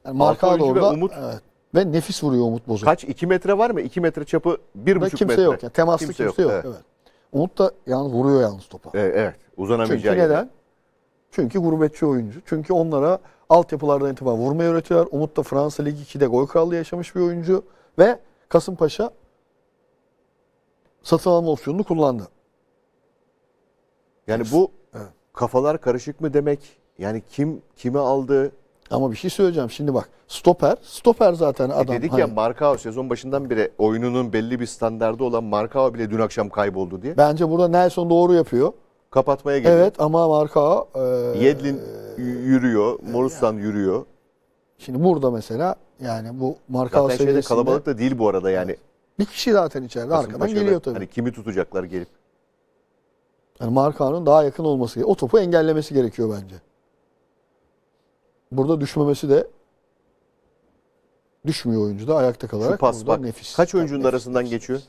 [SPEAKER 1] Yani marka da orada. Ve, Umut, evet.
[SPEAKER 2] ve nefis vuruyor Umut
[SPEAKER 1] Bozok. Kaç? 2 metre var mı? 2 metre çapı 1,5 metre. Kimse yok. Yani, temaslı kimse, kimse yok. yok. Evet.
[SPEAKER 2] Umut da yalnız vuruyor yalnız topa.
[SPEAKER 1] E, evet. evet. Uzanamayacağı Çünkü neden?
[SPEAKER 2] Gibi. Çünkü gurbetçi oyuncu. Çünkü onlara altyapılardan itibaren vurmayı öğretiyorlar. Umut da Fransa Ligi 2'de gol krallığı yaşamış bir oyuncu.
[SPEAKER 1] Ve Kasımpaşa satın alma opsiyonunu kullandı. Yani bu evet. kafalar karışık mı demek? Yani kim kimi aldı? Ama bir şey söyleyeceğim. Şimdi bak stoper, stoper zaten e adam. E dedik hani... ya Markao sezon başından beri oyununun belli bir standardı olan Markao bile dün akşam kayboldu diye.
[SPEAKER 2] Bence burada Nelson doğru yapıyor. Kapatmaya geliyor. Evet ama Markao... E,
[SPEAKER 1] Yedlin e, yürüyor, Morustan yani. yürüyor.
[SPEAKER 2] Şimdi burada mesela yani bu Markao zaten seviyesinde... Zaten kalabalık
[SPEAKER 1] da değil bu arada yani. Evet.
[SPEAKER 2] Bir kişi zaten içeride Kasım arkadan geliyor tabii. Hani
[SPEAKER 1] kimi tutacaklar gelip.
[SPEAKER 2] Yani Markan'ın daha yakın olması gerekiyor. O topu engellemesi gerekiyor bence. Burada düşmemesi de düşmüyor oyuncu da ayakta kalarak. Şu pas bak nefis.
[SPEAKER 1] kaç oyuncunun nefis, arasından nefis. geçiyor?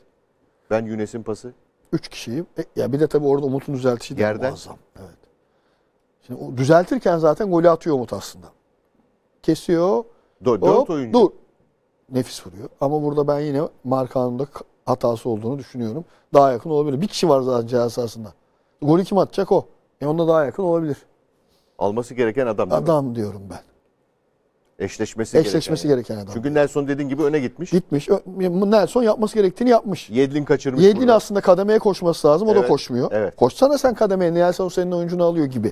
[SPEAKER 1] Ben Güneş'in pası.
[SPEAKER 2] Üç kişiyim. E, ya bir de tabii orada Umut'un düzeltişi de Yerden. muazzam. Evet. Şimdi o düzeltirken zaten golü atıyor Umut aslında. Kesiyor. Do dört oyuncu. Dur. Nefis vuruyor. Ama burada ben yine Markan'ın da hatası olduğunu düşünüyorum. Daha yakın olabilir. Bir kişi var zaten cihaz sahasında. Golü kim atacak o. E onda daha yakın olabilir.
[SPEAKER 1] Alması gereken adam. Adam diyorum ben. Eşleşmesi, Eşleşmesi gereken, gereken adam. Çünkü Nelson dediğin gibi öne gitmiş. Gitmiş. Nelson yapması gerektiğini yapmış. Yedlin kaçırmış. Yedlin burada. aslında kademeye koşması lazım. O evet. da koşmuyor.
[SPEAKER 2] Evet. Koşsana sen kademeye. Nelson senin oyuncunu alıyor gibi.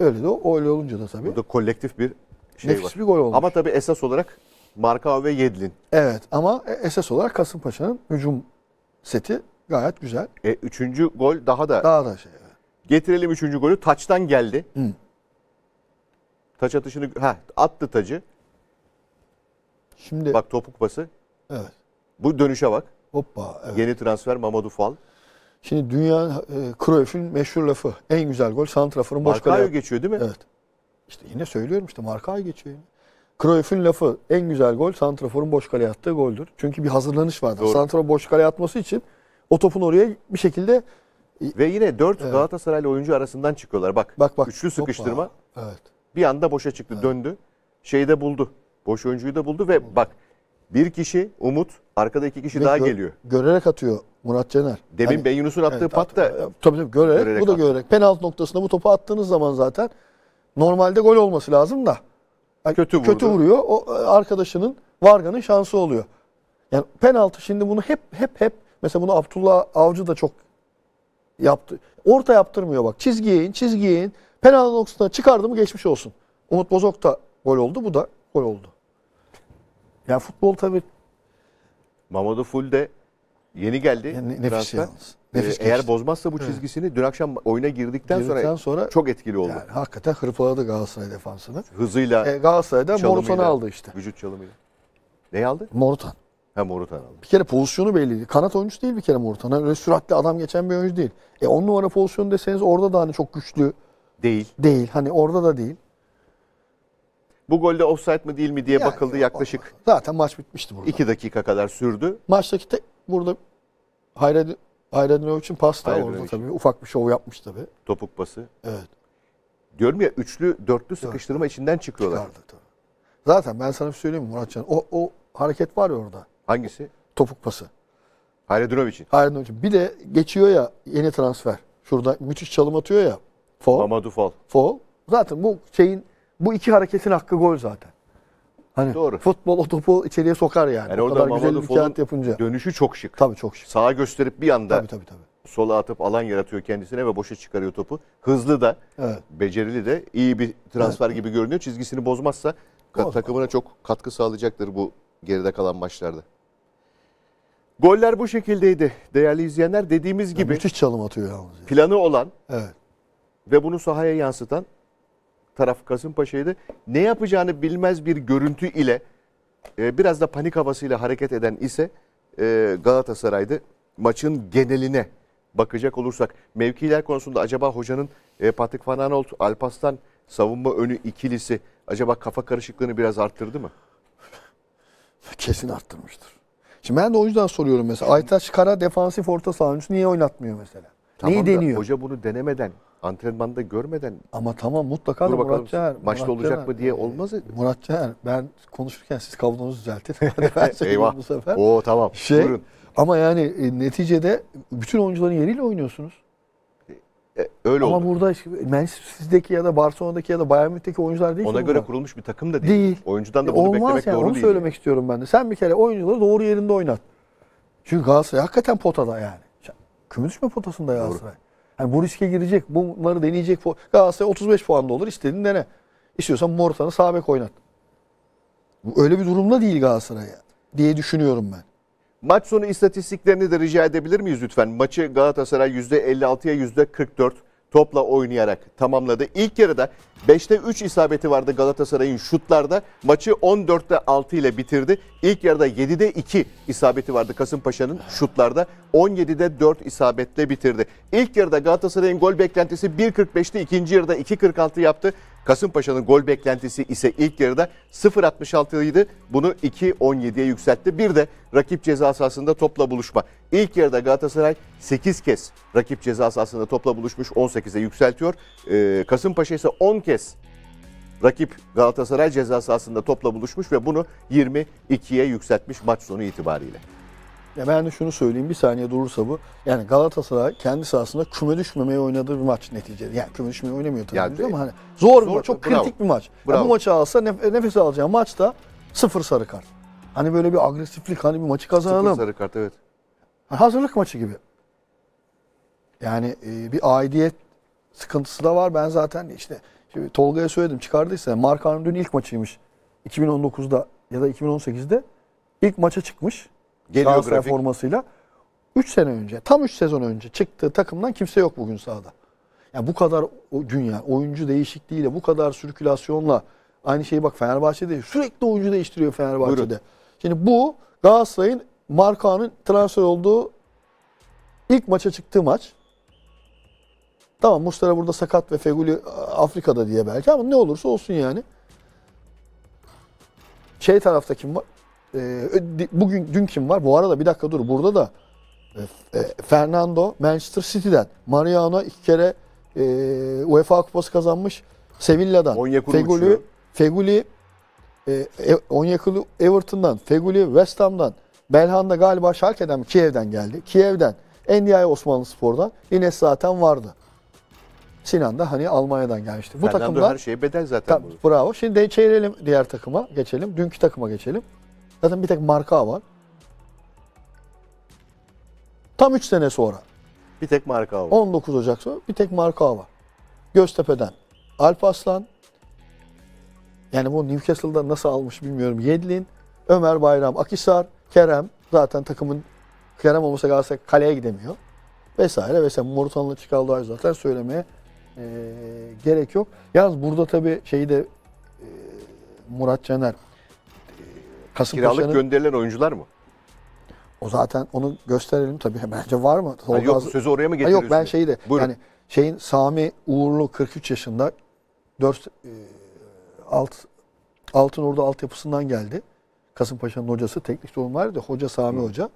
[SPEAKER 2] Öyle de o, öyle
[SPEAKER 1] olunca da tabii. Burada kolektif bir şey Nefis var. bir gol olmuş. Ama tabii esas olarak Marka ve Yedlin.
[SPEAKER 2] Evet ama e, esas olarak Kasımpaşa'nın hücum seti Gayet güzel.
[SPEAKER 1] E, üçüncü gol daha da... Daha da şey. Getirelim üçüncü golü. Taçtan geldi. Hı. Taç atışını... ha attı tacı. Şimdi... Bak topuk bası. Evet. Bu dönüşe bak. Hoppa. Evet. Yeni transfer Mamadou Fall.
[SPEAKER 2] Şimdi dünya e, Cruyff'ün meşhur lafı. En güzel gol santraforun boş kaleye.
[SPEAKER 1] geçiyor değil mi? Evet.
[SPEAKER 2] İşte yine söylüyorum işte Markayo geçiyor. Cruyff'ün lafı en güzel gol santraforun boş kaleye attığı goldür. Çünkü bir hazırlanış vardır. Doğru. Santrafor boş kaleye atması için o topun oraya bir şekilde
[SPEAKER 1] e, ve yine 4 evet. Galatasaraylı oyuncu arasından çıkıyorlar. Bak, bak, bak üçlü sıkıştırma. Hoppa. Evet. Bir anda boşa çıktı, evet. döndü. Şeyi de buldu. Boş oyuncuyu da buldu ve evet. bak bir kişi Umut, arkada iki kişi ve daha gö geliyor.
[SPEAKER 2] Görerek atıyor Murat Cener. Demin yani, Ben Yunus'un attığı evet, pat da tabii tabii görerek, görerek bu da görerek. Penaltı noktasında bu topu attığınız zaman zaten normalde gol olması lazım da kötü vurdu. Kötü vuruyor. O e, arkadaşının Varga'nın şansı oluyor. Yani penaltı şimdi bunu hep hep hep Mesela bunu Abdullah Avcı da çok yaptı. Orta yaptırmıyor bak. Çizgiye in, çizgiye in. Penaltı noktasına çıkardı mı geçmiş olsun. Umut Bozok da gol oldu. Bu da gol oldu. Ya futbol tabii.
[SPEAKER 1] Mamadou Full de yeni geldi. Yani nefis yalnız. Nefis ee, eğer bozmazsa bu çizgisini evet. dün akşam oyuna girdikten, girdikten sonra, sonra çok etkili oldu. Yani
[SPEAKER 2] hakikaten hırpaladı Galatasaray defansını.
[SPEAKER 1] Hızıyla. E, Galatasaray'da Morutan'ı aldı işte. Vücut çalımıyla. Neyi aldı?
[SPEAKER 2] Morutan. Hem Morutan aldı. Bir kere pozisyonu belliydi. Kanat oyuncusu değil bir kere Morutan. Hani öyle süratli adam geçen bir oyuncu değil. E 10 numara pozisyonu deseniz orada da hani çok güçlü. Değil. Değil. Hani orada da değil.
[SPEAKER 1] Bu golde offside mi değil mi diye yani, bakıldı yaklaşık. Zaten maç bitmişti burada. İki dakika kadar sürdü. Maçtaki tek burada Hayredin Hayredinoviç'in
[SPEAKER 2] pasta Hayredinoviç. orada tabii. Ufak bir şov yapmış tabii.
[SPEAKER 1] Topuk bası. Evet. Diyorum ya üçlü, dörtlü sıkıştırma evet. içinden çıkıyorlar. Çıkardı tabii.
[SPEAKER 2] Zaten ben sana söyleyeyim Muratcan. O, o hareket var ya orada. Hangisi? Topuk pası. Hayredunovic'in. Hayredunovic'in. Bir de geçiyor ya yeni transfer. Şurada müthiş çalım atıyor ya. Fol. Mamadou Fol. Fol. Zaten bu şeyin bu iki hareketin hakkı gol zaten. Hani Doğru. futbol o topu içeriye sokar yani. yani o orada kadar güzel bir kağıt
[SPEAKER 1] yapınca. Dönüşü çok şık. Tabii çok şık. Sağa gösterip bir anda tabii, tabii, tabii. sola atıp alan yaratıyor kendisine ve boşa çıkarıyor topu. Hızlı da, evet. becerili de iyi bir transfer evet. gibi görünüyor. Çizgisini bozmazsa Bozma. takımına çok katkı sağlayacaktır bu geride kalan maçlarda. Goller bu şekildeydi değerli izleyenler. Dediğimiz gibi. Müthiş çalım atıyor yalnız. Yani. Planı olan evet. ve bunu sahaya yansıtan taraf Kasımpaşa'ydı. Ne yapacağını bilmez bir görüntü ile e, biraz da panik havasıyla hareket eden ise e, Galatasaray'dı. Maçın geneline bakacak olursak mevkiler konusunda acaba hocanın e, Patrick Van Aanholt, Alpas'tan savunma önü ikilisi acaba kafa karışıklığını biraz arttırdı mı? Kesin
[SPEAKER 2] arttırmıştır. Şimdi ben de o yüzden soruyorum mesela. Aytaç Kara defansif orta sahancısı niye oynatmıyor
[SPEAKER 1] mesela? Tamam Neyi da deniyor? Hoca bunu denemeden, antrenmanda görmeden.
[SPEAKER 2] Ama tamam mutlaka da Murat Cahar. Maçta Murat olacak Cahar.
[SPEAKER 1] mı diye olmaz.
[SPEAKER 2] Murat Cahar ben konuşurken siz kavanozu düzeltin. Eyvah. Bu sefer. Oo
[SPEAKER 1] tamam. Şey, Buyurun.
[SPEAKER 2] Ama yani e, neticede bütün oyuncuların yeriyle oynuyorsunuz. E, öyle Ama oldu. burada Manchester ya da Barcelona'daki ya da Bayern Münih'teki oyuncular değil Ona göre bunlar.
[SPEAKER 1] kurulmuş bir takım da değil. değil. Oyuncudan da e, bunu olmaz beklemek yani, doğru onu değil. söylemek
[SPEAKER 2] yani. istiyorum ben de. Sen bir kere oyuncuları doğru yerinde oynat. Çünkü Galatasaray hakikaten potada yani. Küme düşme potasında Galatasaray. Yani bu riske girecek, bunları deneyecek. Galatasaray 35 puanda olur, istediğin dene. İstiyorsan Morutan'ı sağ bek oynat. Öyle bir durumda değil Galatasaray yani,
[SPEAKER 1] diye düşünüyorum ben. Maç sonu istatistiklerini de rica edebilir miyiz lütfen? Maçı Galatasaray %56'ya %44 topla oynayarak tamamladı. İlk yarıda 5'te 3 isabeti vardı Galatasaray'ın şutlarda. Maçı 14'te 6 ile bitirdi. İlk yarıda 7'de 2 isabeti vardı Kasımpaşa'nın şutlarda. 17'de 4 isabetle bitirdi. İlk yarıda Galatasaray'ın gol beklentisi 1.45'ti. İkinci yarıda 2.46 yaptı. Kasımpaşa'nın gol beklentisi ise ilk yarıda 0.66 idi. Bunu 2.17'ye yükseltti. Bir de rakip ceza sahasında topla buluşma. İlk yarıda Galatasaray 8 kez rakip ceza sahasında topla buluşmuş 18'e yükseltiyor. Ee, Kasımpaşa ise 10 kez rakip Galatasaray ceza sahasında topla buluşmuş ve bunu 22'ye yükseltmiş maç sonu itibariyle.
[SPEAKER 2] Ya ben de şunu söyleyeyim bir saniye durursa bu. Yani Galatasaray kendi sahasında küme düşmemeye oynadığı bir maç neticede. Yani küme düşmeye oynamıyor tabii yani, ama hani zor, zor bir çok bravo, kritik bir maç. Yani bu maçı alsa nef nefes alacağı maçta sıfır sarı kart. Hani böyle bir agresiflik hani bir maçı kazanalım. Sıfır sarı kart evet. Hani hazırlık maçı gibi. Yani e, bir aidiyet sıkıntısı da var. Ben zaten işte şimdi Tolga'ya söyledim çıkardıysa Markan'ın dün ilk maçıymış. 2019'da ya da 2018'de ilk maça çıkmış. Geliyor Galatasaray grafik. formasıyla. 3 sene önce, tam 3 sezon önce çıktığı takımdan kimse yok bugün sahada. Yani bu kadar dünya oyuncu değişikliğiyle, bu kadar sirkülasyonla aynı şeyi bak Fenerbahçe'de sürekli oyuncu değiştiriyor Fenerbahçe'de. Buyurun. Şimdi bu Galatasaray'ın Markan'ın transfer olduğu ilk maça çıktığı maç. Tamam Mustara burada sakat ve Feguli e, Afrika'da diye belki ama ne olursa olsun yani. Şey tarafta kim var? e, bugün dün kim var? Bu arada bir dakika dur. Burada da e, e Fernando Manchester City'den, Mariano iki kere e, UEFA Kupası kazanmış Sevilla'dan. Feguli uçuyor. Feguli e, e, Everton'dan, Feguli West Ham'dan, Belhanda galiba Schalke'den, Kiev'den geldi. Kiev'den, Endiaye Osmanlı Spor'dan. Ines zaten vardı. Sinan da hani Almanya'dan gelmişti. Bu Fernando takımda her
[SPEAKER 1] şeye bedel zaten. Ta,
[SPEAKER 2] bravo. Şimdi de çevirelim diğer takıma geçelim. Dünkü takıma geçelim. Zaten bir tek marka var. Tam 3 sene sonra. Bir tek marka var. 19 Ocak sonra bir tek marka var. Göztepe'den Alp Aslan. Yani bu Newcastle'da nasıl almış bilmiyorum. Yedlin, Ömer Bayram, Akisar, Kerem. Zaten takımın Kerem olmasa Galatasaray kaleye gidemiyor. Vesaire vesaire. Morutan'la çıkardılar zaten söylemeye e, gerek yok. Yalnız burada tabii şeyi de e, Murat Caner
[SPEAKER 1] Kasımpaşa'nın... Kiralık gönderilen oyuncular mı?
[SPEAKER 2] O zaten onu gösterelim tabii. Bence var mı? Tolga ha, yok sözü oraya mı getiriyorsun? Ha, yok ben şeyi de yani şeyin Sami Uğurlu 43 yaşında 4 e, alt Altın Ordu altyapısından geldi. Kasımpaşa'nın hocası teknik sorun vardı. Hoca Sami Hı. Hoca.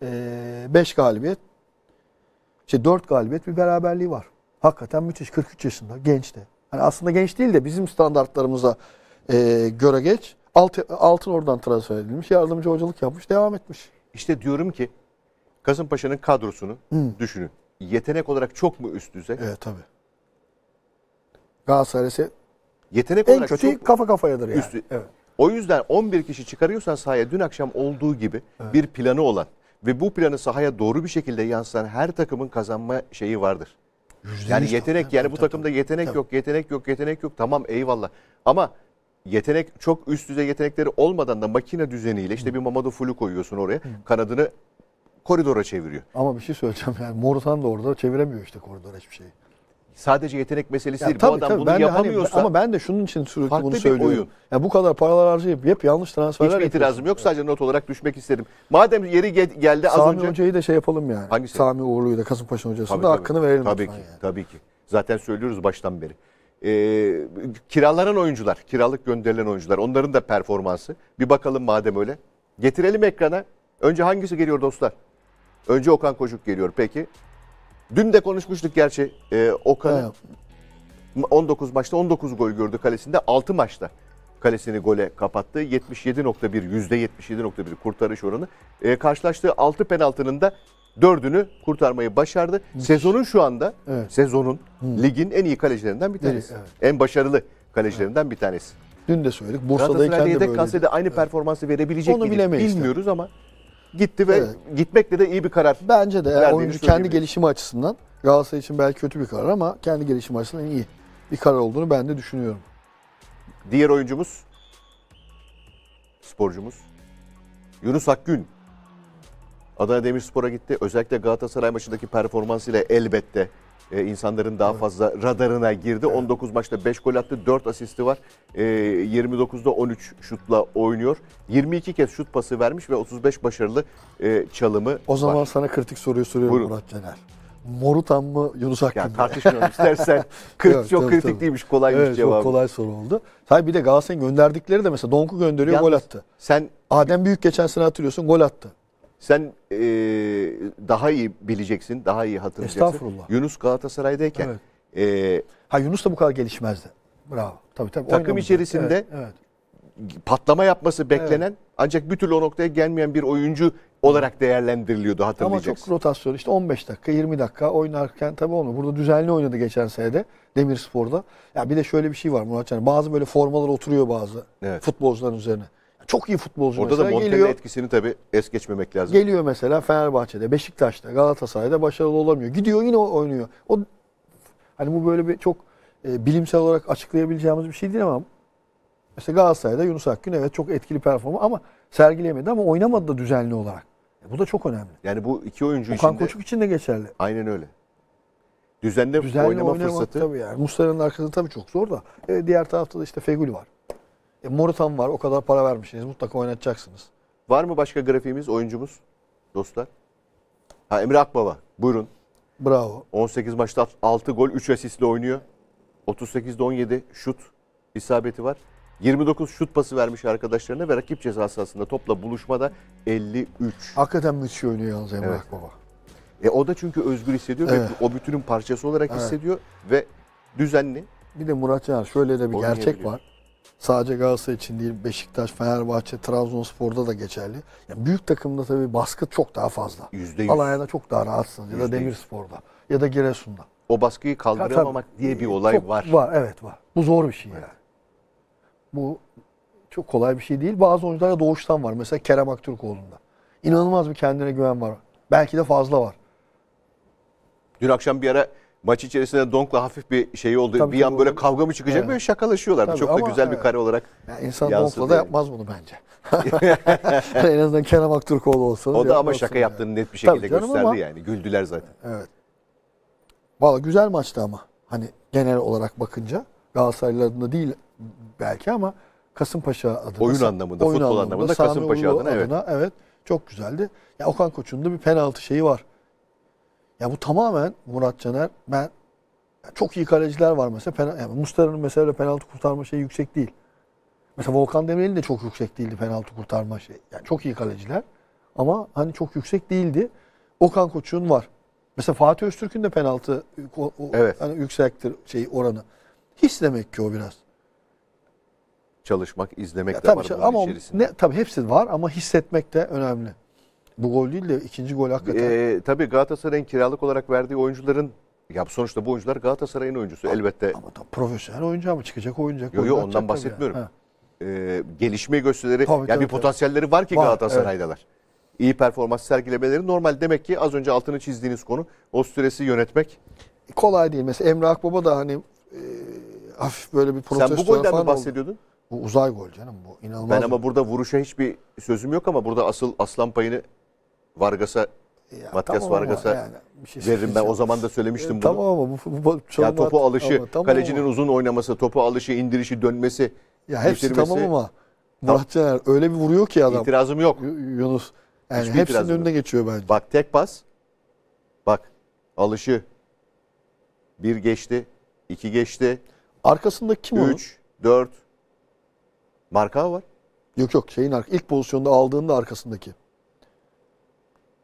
[SPEAKER 2] 5 e, beş galibiyet şey 4 galibiyet bir beraberliği var. Hakikaten müthiş. 43 yaşında. Genç de. Yani aslında genç değil de bizim standartlarımıza e, göre geç. Altın, altın oradan transfer edilmiş. Yardımcı hocalık
[SPEAKER 1] yapmış. Devam etmiş. İşte diyorum ki Kasımpaşa'nın kadrosunu Hı. düşünün. Yetenek olarak çok mu üst düzey? Evet tabii. Galatasaray'ı
[SPEAKER 2] yetenek en olarak kötü çok kafa kafayadır yani. Üstü.
[SPEAKER 1] Evet. O yüzden 11 kişi çıkarıyorsan sahaya dün akşam olduğu gibi evet. bir planı olan ve bu planı sahaya doğru bir şekilde yansıtan her takımın kazanma şeyi vardır. %100 yani yetenek tabii, yani tabii, bu tabii, takımda yetenek tabii. yok, yetenek yok, yetenek yok. Tamam eyvallah. Ama yetenek çok üst düzey yetenekleri olmadan da makine düzeniyle işte bir Mamadou Fulu koyuyorsun oraya. Kanadını koridora çeviriyor.
[SPEAKER 2] Ama bir şey söyleyeceğim yani Morutan da orada çeviremiyor işte
[SPEAKER 1] koridora hiçbir şeyi. Sadece yetenek meselesi ya değil. Tabii, adam bunu ben hani yapamıyorsa... Hani, ama
[SPEAKER 2] ben de şunun için sürekli bunu söylüyorum. Yani bu kadar paralar harcayıp hep yanlış transferler Hiçbir itirazım
[SPEAKER 1] yok. Sadece not olarak düşmek istedim. Madem yeri ge- geldi az Sami önce... Sami
[SPEAKER 2] Hoca'yı da şey yapalım yani. Hangisi? Sami Uğurlu'yu da Kasımpaşa Hocası'nın da hakkını verelim. Tabii ki. Yani.
[SPEAKER 1] Tabii ki. Zaten söylüyoruz baştan beri e, kiralanan oyuncular, kiralık gönderilen oyuncular onların da performansı. Bir bakalım madem öyle. Getirelim ekrana. Önce hangisi geliyor dostlar? Önce Okan Koçuk geliyor peki. Dün de konuşmuştuk gerçi e, Okan'ı. Evet. 19 maçta 19 gol gördü kalesinde. 6 maçta kalesini gole kapattı. 77.1 %77.1 kurtarış oranı. E, karşılaştığı 6 penaltının da dördünü kurtarmayı başardı. Müthiş. Sezonun şu anda evet. sezonun Hı. ligin en iyi kalecilerinden bir tanesi. Evet. En başarılı kalecilerinden evet. bir tanesi. Dün de söyledik. Bursa'dayken de böyle. de aynı evet. performansı verebilecek Onu bilemeyiz. Bilmiyoruz tabii. ama gitti ve evet. gitmekle de iyi bir karar. Bence de yani oyuncu kendi gelişimi açısından
[SPEAKER 2] Galatasaray için belki kötü bir karar ama kendi gelişimi açısından iyi bir karar olduğunu ben de düşünüyorum.
[SPEAKER 1] Diğer oyuncumuz sporcumuz Yunus Akgün Adana Demirspor'a gitti. Özellikle Galatasaray maçındaki performansıyla elbette e, insanların daha fazla radarına girdi. 19 maçta 5 gol attı, 4 asisti var. E, 29'da 13 şutla oynuyor. 22 kez şut pası vermiş ve 35 başarılı e, çalımı O zaman var. sana
[SPEAKER 2] kritik soruyu soruyorum Buyurun. Murat Caner. Morutan mı Yunus Akgün mü? Yani tartışmıyorum istersen. Krit, evet, çok tabii, kritik tabii. değilmiş kolaymış evet, cevabı. Çok kolay soru oldu.
[SPEAKER 1] Tabii bir de Galatasaray'ın gönderdikleri de mesela Donk'u gönderiyor Yalnız, gol attı.
[SPEAKER 2] Sen Adem Büyük geçen sene hatırlıyorsun
[SPEAKER 1] gol attı. Sen e, daha iyi bileceksin, daha iyi hatırlayacaksın. Estağfurullah. Yunus Galatasaray'dayken. Evet. E, ha Yunus da bu kadar gelişmezdi.
[SPEAKER 2] Bravo. Tabii tabii. Takım içerisinde evet,
[SPEAKER 1] evet patlama yapması beklenen evet. ancak bir türlü o noktaya gelmeyen bir oyuncu olarak değerlendiriliyordu hatırlayacaksın. Ama çok
[SPEAKER 2] rotasyon işte 15 dakika 20 dakika oynarken tabii olmuyor. Burada düzenli oynadı geçen senede Demirspor'da. Ya bir de şöyle bir şey var Murat Can. Bazı böyle formalar oturuyor bazı evet. futbolcuların üzerine. Çok iyi futbolcu Orada mesela da Montella
[SPEAKER 1] etkisini tabii es geçmemek lazım.
[SPEAKER 2] Geliyor mesela Fenerbahçe'de, Beşiktaş'ta, Galatasaray'da başarılı olamıyor. Gidiyor yine oynuyor. O hani bu böyle bir çok e, bilimsel olarak açıklayabileceğimiz bir şey değil ama mesela Galatasaray'da Yunus Akgün evet çok etkili performa ama sergileyemedi ama oynamadı da düzenli olarak. E, bu da çok önemli.
[SPEAKER 1] Yani bu iki oyuncu için de Koçuk için de geçerli. Aynen öyle. Düzenli, düzenli oynama, oynama fırsatı. Tabii yani. Muslera'nın arkasında tabii çok zor da. E, diğer tarafta da işte
[SPEAKER 2] Fegül var. E, Morutan var. O kadar para vermişsiniz. Mutlaka oynatacaksınız.
[SPEAKER 1] Var mı başka grafiğimiz, oyuncumuz? Dostlar. Ha, Emre Akbaba. Buyurun. Bravo. 18 maçta 6 gol, 3 asistle oynuyor. 38'de 17 şut isabeti var. 29 şut pası vermiş arkadaşlarına ve rakip ceza sahasında topla buluşmada 53.
[SPEAKER 2] Hakikaten müthiş oynuyor yalnız Emrah evet.
[SPEAKER 1] Baba. E o da çünkü özgür hissediyor evet. ve o bütünün parçası olarak evet. hissediyor ve düzenli. Bir de Murat Can şöyle de bir gerçek var.
[SPEAKER 2] Sadece Galatasaray için değil Beşiktaş, Fenerbahçe, Trabzonspor'da da geçerli. Yani büyük takımda tabii baskı çok daha fazla.
[SPEAKER 1] %100. Alanya'da
[SPEAKER 2] çok daha rahatsınız ya da Demirspor'da ya da Giresun'da.
[SPEAKER 1] O baskıyı kaldıramamak diye bir e, olay çok, var. Var evet var.
[SPEAKER 2] Bu zor bir şey yani. Bu çok kolay bir şey değil. Bazı oyuncularda doğuştan var. Mesela Kerem Aktürkoğlu'nda. İnanılmaz bir kendine güven var. Belki de fazla var.
[SPEAKER 1] Dün akşam bir ara maç içerisinde Donk'la hafif bir şey oldu. Tabii bir an böyle kavga mı çıkacak evet. böyle şakalaşıyorlar. Tabii, çok ama, da güzel bir kare olarak yani İnsan Donk'la da
[SPEAKER 2] yapmaz bunu bence. en azından Kerem Aktürkoğlu olsa O da ama şaka yani. yaptığını net bir şekilde gösterdi ama, yani.
[SPEAKER 1] Güldüler zaten. Evet.
[SPEAKER 2] Valla güzel maçtı ama. Hani genel olarak bakınca Galatasaraylıların da değil belki ama Kasımpaşa adına. Oyun anlamında, oyun futbol anlamında, anlamında Kasımpaşa adına, adına evet. evet. Çok güzeldi. Ya Okan Koç'un da bir penaltı şeyi var. Ya bu tamamen Murat Caner ben çok iyi kaleciler var mesela. Penal, yani Mustara'nın mesela penaltı kurtarma şeyi yüksek değil. Mesela Volkan Demirel'in de çok yüksek değildi penaltı kurtarma şeyi. Yani çok iyi kaleciler ama hani çok yüksek değildi. Okan Koç'un var. Mesela Fatih Öztürk'ün de penaltı o, o, evet. hani yüksektir şey oranı. His demek ki o biraz.
[SPEAKER 1] Çalışmak, izlemek ya de tabii, var şey bunun ama içerisinde.
[SPEAKER 2] Ne, tabii hepsi var ama hissetmek de önemli. Bu gol değil de ikinci gol hakikaten.
[SPEAKER 1] Ee, tabii Galatasaray'ın kiralık olarak verdiği oyuncuların ya sonuçta bu oyuncular Galatasaray'ın oyuncusu elbette. Ama tam
[SPEAKER 2] profesyonel oyuncu ama çıkacak oyuncu. Yok yok ondan bahsetmiyorum. Yani.
[SPEAKER 1] Ee, gelişme gösterileri tabii, ya tabii, bir tabii. potansiyelleri var ki var, Galatasaray'dalar. Evet. İyi performans sergilemeleri normal. Demek ki az önce altını çizdiğiniz konu o süresi yönetmek.
[SPEAKER 2] Kolay değil. Mesela Emre Akbaba da hani e,
[SPEAKER 1] hafif böyle bir protesto Sen bu golden mi bahsediyordun?
[SPEAKER 2] Oldu. Bu uzay gol canım bu
[SPEAKER 1] inanılmaz. Ben ama burada vuruşa hiçbir sözüm yok ama burada asıl aslan payını Vargas'a ya, Matias tamam Vargas'a yani, şey veririm ben. O zaman da söylemiştim e, bunu. Tamam
[SPEAKER 2] ama bu futbol çalım ya topu alışı, ama, tamam kalecinin ama.
[SPEAKER 1] uzun oynaması, topu alışı, indirişi, dönmesi, Ya hepsi bitirmesi. tamam ama
[SPEAKER 2] Murat Caner öyle bir vuruyor ki adam. İtirazım
[SPEAKER 1] yok. Yunus. Yani Hiçbir hepsinin önüne geçiyor bence. Bak tek pas. Bak alışı. Bir geçti. iki geçti. Arkasında kim onun? Üç, dört. Marka var.
[SPEAKER 2] Yok yok şeyin ark- ilk pozisyonda aldığında arkasındaki.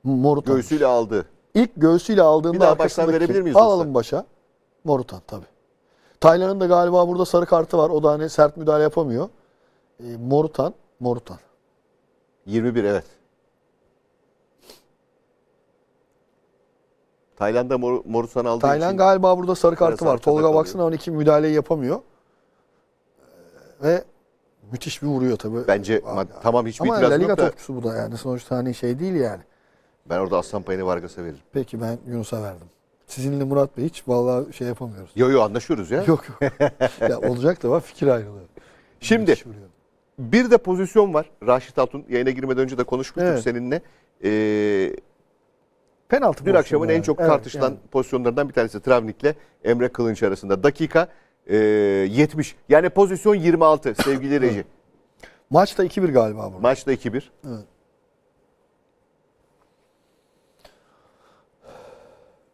[SPEAKER 2] Morutan. Göğsüyle aldı. İlk göğsüyle aldığında Bir daha baştan verebilir miyiz Alalım başa. Morutan tabi. Taylan'ın da galiba burada sarı kartı var. O da hani sert müdahale yapamıyor. E, ee, Morutan, Morutan.
[SPEAKER 1] 21 evet. Tayland'da Mor Morutan aldığı Tayland için galiba burada sarı kartı var. Tolga kalıyor. baksana
[SPEAKER 2] 12 müdahaleyi yapamıyor.
[SPEAKER 1] Ee, ve müthiş bir vuruyor tabii. bence ma- tamam hiçbir Ama La itirazım Liga topçusu
[SPEAKER 2] bu da yani. Sonuçta hani şey değil yani.
[SPEAKER 1] Ben orada aslan payını Vargas'a veririm. Peki ben Yunus'a verdim. Sizinle
[SPEAKER 2] Murat Bey hiç vallahi şey yapamıyoruz.
[SPEAKER 1] Yok yok anlaşıyoruz ya. Yok yok. ya olacak da var fikir ayrılığı. Şimdi bir de pozisyon var. Raşit Altun yayına girmeden önce de konuşmuştuk evet. seninle. Ee, Penaltı Dün akşamın yani. en çok evet, tartışılan yani. pozisyonlarından bir tanesi Travnik'le Emre Kılınç arasında. Dakika e, ee, 70. Yani pozisyon 26 sevgili Reji. Maçta 2-1 galiba burada. Maçta 2-1. Evet.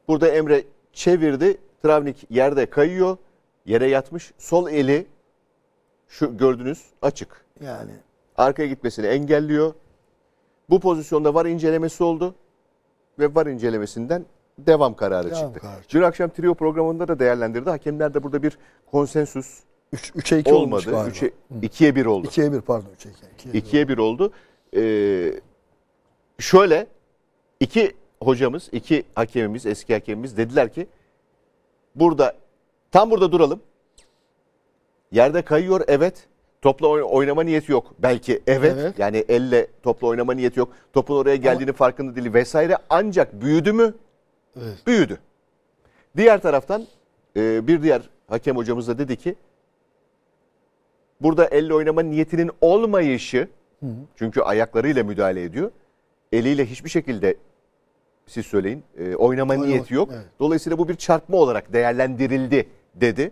[SPEAKER 1] Burada Emre çevirdi. Travnik yerde kayıyor. Yere yatmış. Sol eli şu gördünüz açık. Yani. Arkaya gitmesini engelliyor. Bu pozisyonda var incelemesi oldu. Ve var incelemesinden devam kararı devam çıktı. Kararı. Dün akşam trio programında da değerlendirdi. Hakemler de burada bir konsensüs 3'e 2 olmadı. 3'e 2'ye 1 oldu. 2'ye 1 pardon 3'e 2. 2'ye 1 oldu. Ee, şöyle iki hocamız, iki hakemimiz, eski hakemimiz dediler ki burada tam burada duralım. Yerde kayıyor evet. Topla oynama niyeti yok belki evet. evet. Yani elle topla oynama niyeti yok. Topun oraya geldiğini Ama... farkında değil vesaire. Ancak büyüdü mü? Evet. Büyüdü. Diğer taraftan e, bir diğer hakem hocamız da dedi ki burada elle oynama niyetinin olmayışı hı hı. çünkü ayaklarıyla müdahale ediyor. Eliyle hiçbir şekilde siz söyleyin e, oynama Oynama- niyeti yok. evet. Dolayısıyla bu bir çarpma olarak değerlendirildi dedi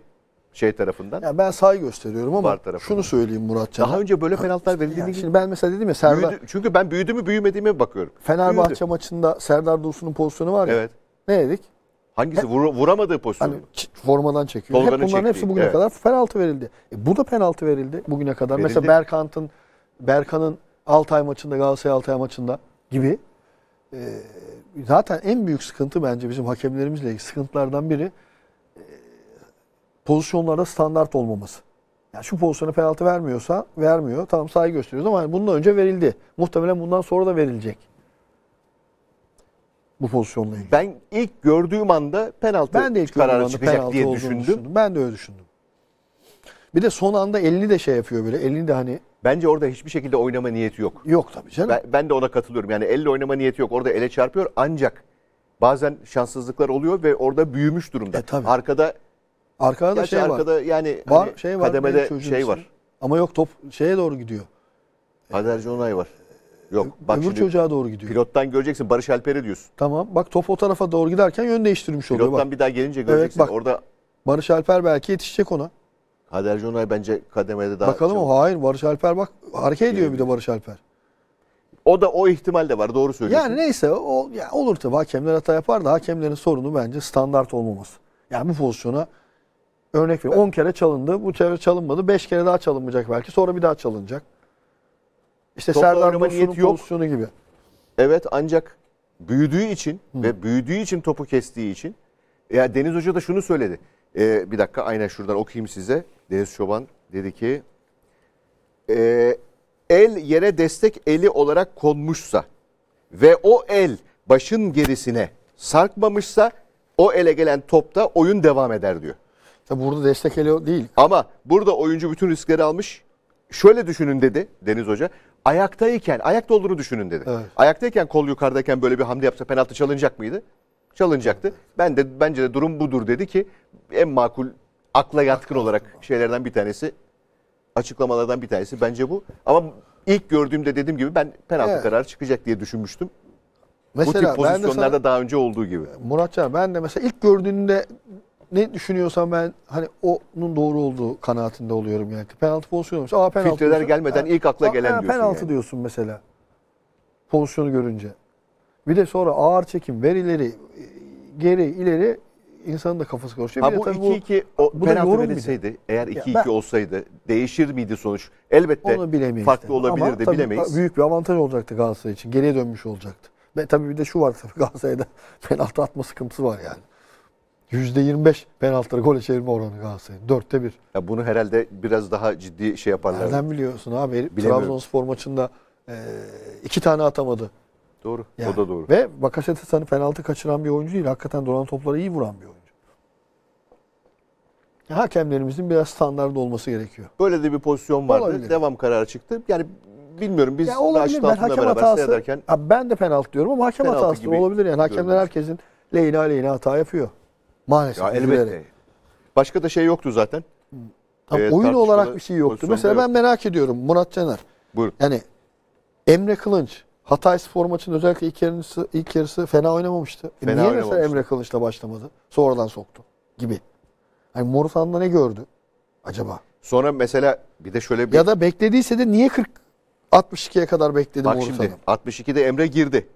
[SPEAKER 1] şey tarafından.
[SPEAKER 2] Yani ben saygı gösteriyorum ama Var şunu söyleyeyim Muratcan'a. Daha önce böyle penaltılar verildiğini Yani şimdi ben mesela dedim ya Serdar büyüdü,
[SPEAKER 1] çünkü ben büyüdü mü büyümediğime bakıyorum. Fenerbahçe Büyüdü.
[SPEAKER 2] maçında Serdar Dursun'un pozisyonu var ya. Evet. Ne dedik? Hangisi Vura-
[SPEAKER 1] vuramadığı pozisyon? Hani formadan çekiyor. Hep bunların çektiği, hepsi bugüne evet.
[SPEAKER 2] kadar penaltı verildi. E, bu da penaltı verildi bugüne kadar. Verildi. Mesela Berkant'ın Berkan'ın Altay maçında Galatasaray Altay maçında gibi ee, zaten en büyük sıkıntı bence bizim hakemlerimizle ilgili sıkıntılardan biri e, pozisyonlarda standart olmaması. Yani şu pozisyona penaltı vermiyorsa vermiyor. Tamam sahi gösteriyoruz ama bundan önce verildi. Muhtemelen bundan sonra da verilecek. Bu pozisyonla ilgili. Ben ilk gördüğüm anda penaltı ben de ilk kararı çıkacak diye düşündüm. düşündüm. Ben de öyle düşündüm. Bir de son anda elini
[SPEAKER 1] de şey yapıyor böyle. Elini de hani Bence orada hiçbir şekilde oynama niyeti yok. Yok tabii canım. Ben, ben de ona katılıyorum. Yani elle oynama niyeti yok. Orada ele çarpıyor ancak bazen şanssızlıklar oluyor ve orada büyümüş durumda. E, tabii. Arkada arkada da şey arkada var. yani var, hani şey var, kademede şey var. Ama yok top şeye doğru gidiyor. Haderci Onay var. Yok. Bak Öbür çocuğa doğru gidiyor. Pilottan göreceksin Barış Alper'i diyorsun. Tamam. Bak top o tarafa doğru giderken yön değiştirmiş oluyor. Pilottan bak. bir daha gelince göreceksin. Evet, bak. Orada Barış Alper belki yetişecek ona. Kaderci Onay bence kademede daha
[SPEAKER 2] Bakalım çabuk. o hain Barış Alper bak hareket ediyor bir de Barış Alper.
[SPEAKER 1] O da o ihtimal de var doğru söylüyorsun. Yani
[SPEAKER 2] neyse o ya olur tabii hakemler hata yapar da hakemlerin sorunu bence standart olmaması. Yani bu pozisyona örnek veriyorum 10 kere çalındı bu kere çalınmadı 5 kere daha çalınmayacak belki sonra bir daha çalınacak. İşte Topla Serdar Dursun'un pozisyonu
[SPEAKER 1] gibi. Evet ancak büyüdüğü için Hı. ve büyüdüğü için topu kestiği için ya Deniz Hoca da şunu söyledi. E, bir dakika aynen şuradan okuyayım size. Deniz Çoban dedi ki e, el yere destek eli olarak konmuşsa ve o el başın gerisine sarkmamışsa o ele gelen topta oyun devam eder diyor. Tabi burada destek eli değil. Ama burada oyuncu bütün riskleri almış. Şöyle düşünün dedi Deniz Hoca. Ayaktayken, ayakta olduğunu düşünün dedi. Evet. Ayaktayken kol yukarıdayken böyle bir hamle yapsa penaltı çalınacak mıydı? Çalınacaktı. Ben de bence de durum budur dedi ki en makul akla yatkın olarak şeylerden bir tanesi açıklamalardan bir tanesi bence bu. Ama ilk gördüğümde dediğim gibi ben penaltı evet. kararı çıkacak diye düşünmüştüm. Mesela, Bu tip pozisyonlarda sana, daha önce olduğu gibi.
[SPEAKER 2] Muratcan ben de mesela ilk gördüğünde ne düşünüyorsam ben hani onun doğru olduğu kanaatinde oluyorum yani. Penaltı pozisyonu olmuş. Aa penaltı. Filtreler diyorsun. gelmeden ha, ilk akla gelen ha, diyorsun. Penaltı yani. diyorsun mesela. Pozisyonu görünce. Bir de sonra ağır çekim verileri e, geri ileri insanın da kafası karışıyor. Ha, bu 2-2 penaltı verilseydi
[SPEAKER 1] eğer 2-2 olsaydı değişir miydi sonuç? Elbette onu farklı işte. olabilirdi Ama bilemeyiz. Büyük
[SPEAKER 2] bir avantaj olacaktı Galatasaray için. Geriye dönmüş olacaktı. Ve tabii bir de şu var tabii Galatasaray'da penaltı atma sıkıntısı var yani. %25 penaltıları gole çevirme oranı Galatasaray'ın. Dörtte bir.
[SPEAKER 1] Ya bunu herhalde biraz daha ciddi şey yaparlar. Nereden
[SPEAKER 2] biliyorsun abi? Trabzonspor maçında e, iki tane atamadı.
[SPEAKER 1] Doğru. Yani. O da doğru. Ve
[SPEAKER 2] Bakasetas hani penaltı kaçıran bir oyuncu değil. Hakikaten duran topları iyi vuran bir oyuncu. Hakemlerimizin biraz standart olması gerekiyor.
[SPEAKER 1] Böyle de bir pozisyon vardı. Olabilir. Devam kararı çıktı. Yani bilmiyorum biz ya olabilir. Ben hakem hatası, seyrederken...
[SPEAKER 2] ben de penaltı diyorum ama hakem hatası gibi olabilir. Yani hakemler görmüş. herkesin lehine aleyhine hata yapıyor.
[SPEAKER 1] Maalesef. Ya elbette. Üzülerek. Başka da şey yoktu zaten. Tam ee, oyun olarak bir şey yoktu. Mesela yok. ben
[SPEAKER 2] merak ediyorum Murat Caner. Buyur. Yani Emre Kılınç Hatay spor maçının özellikle ilk yarısı, ilk yarısı fena oynamamıştı. E fena e niye mesela Emre Kılıç'la başlamadı? Sonradan soktu gibi. Hani Morutan'da ne gördü
[SPEAKER 1] acaba? Sonra mesela bir de şöyle bir... Ya da beklediyse de niye 40 62'ye kadar bekledi Bak Morusan'ı? şimdi 62'de Emre girdi.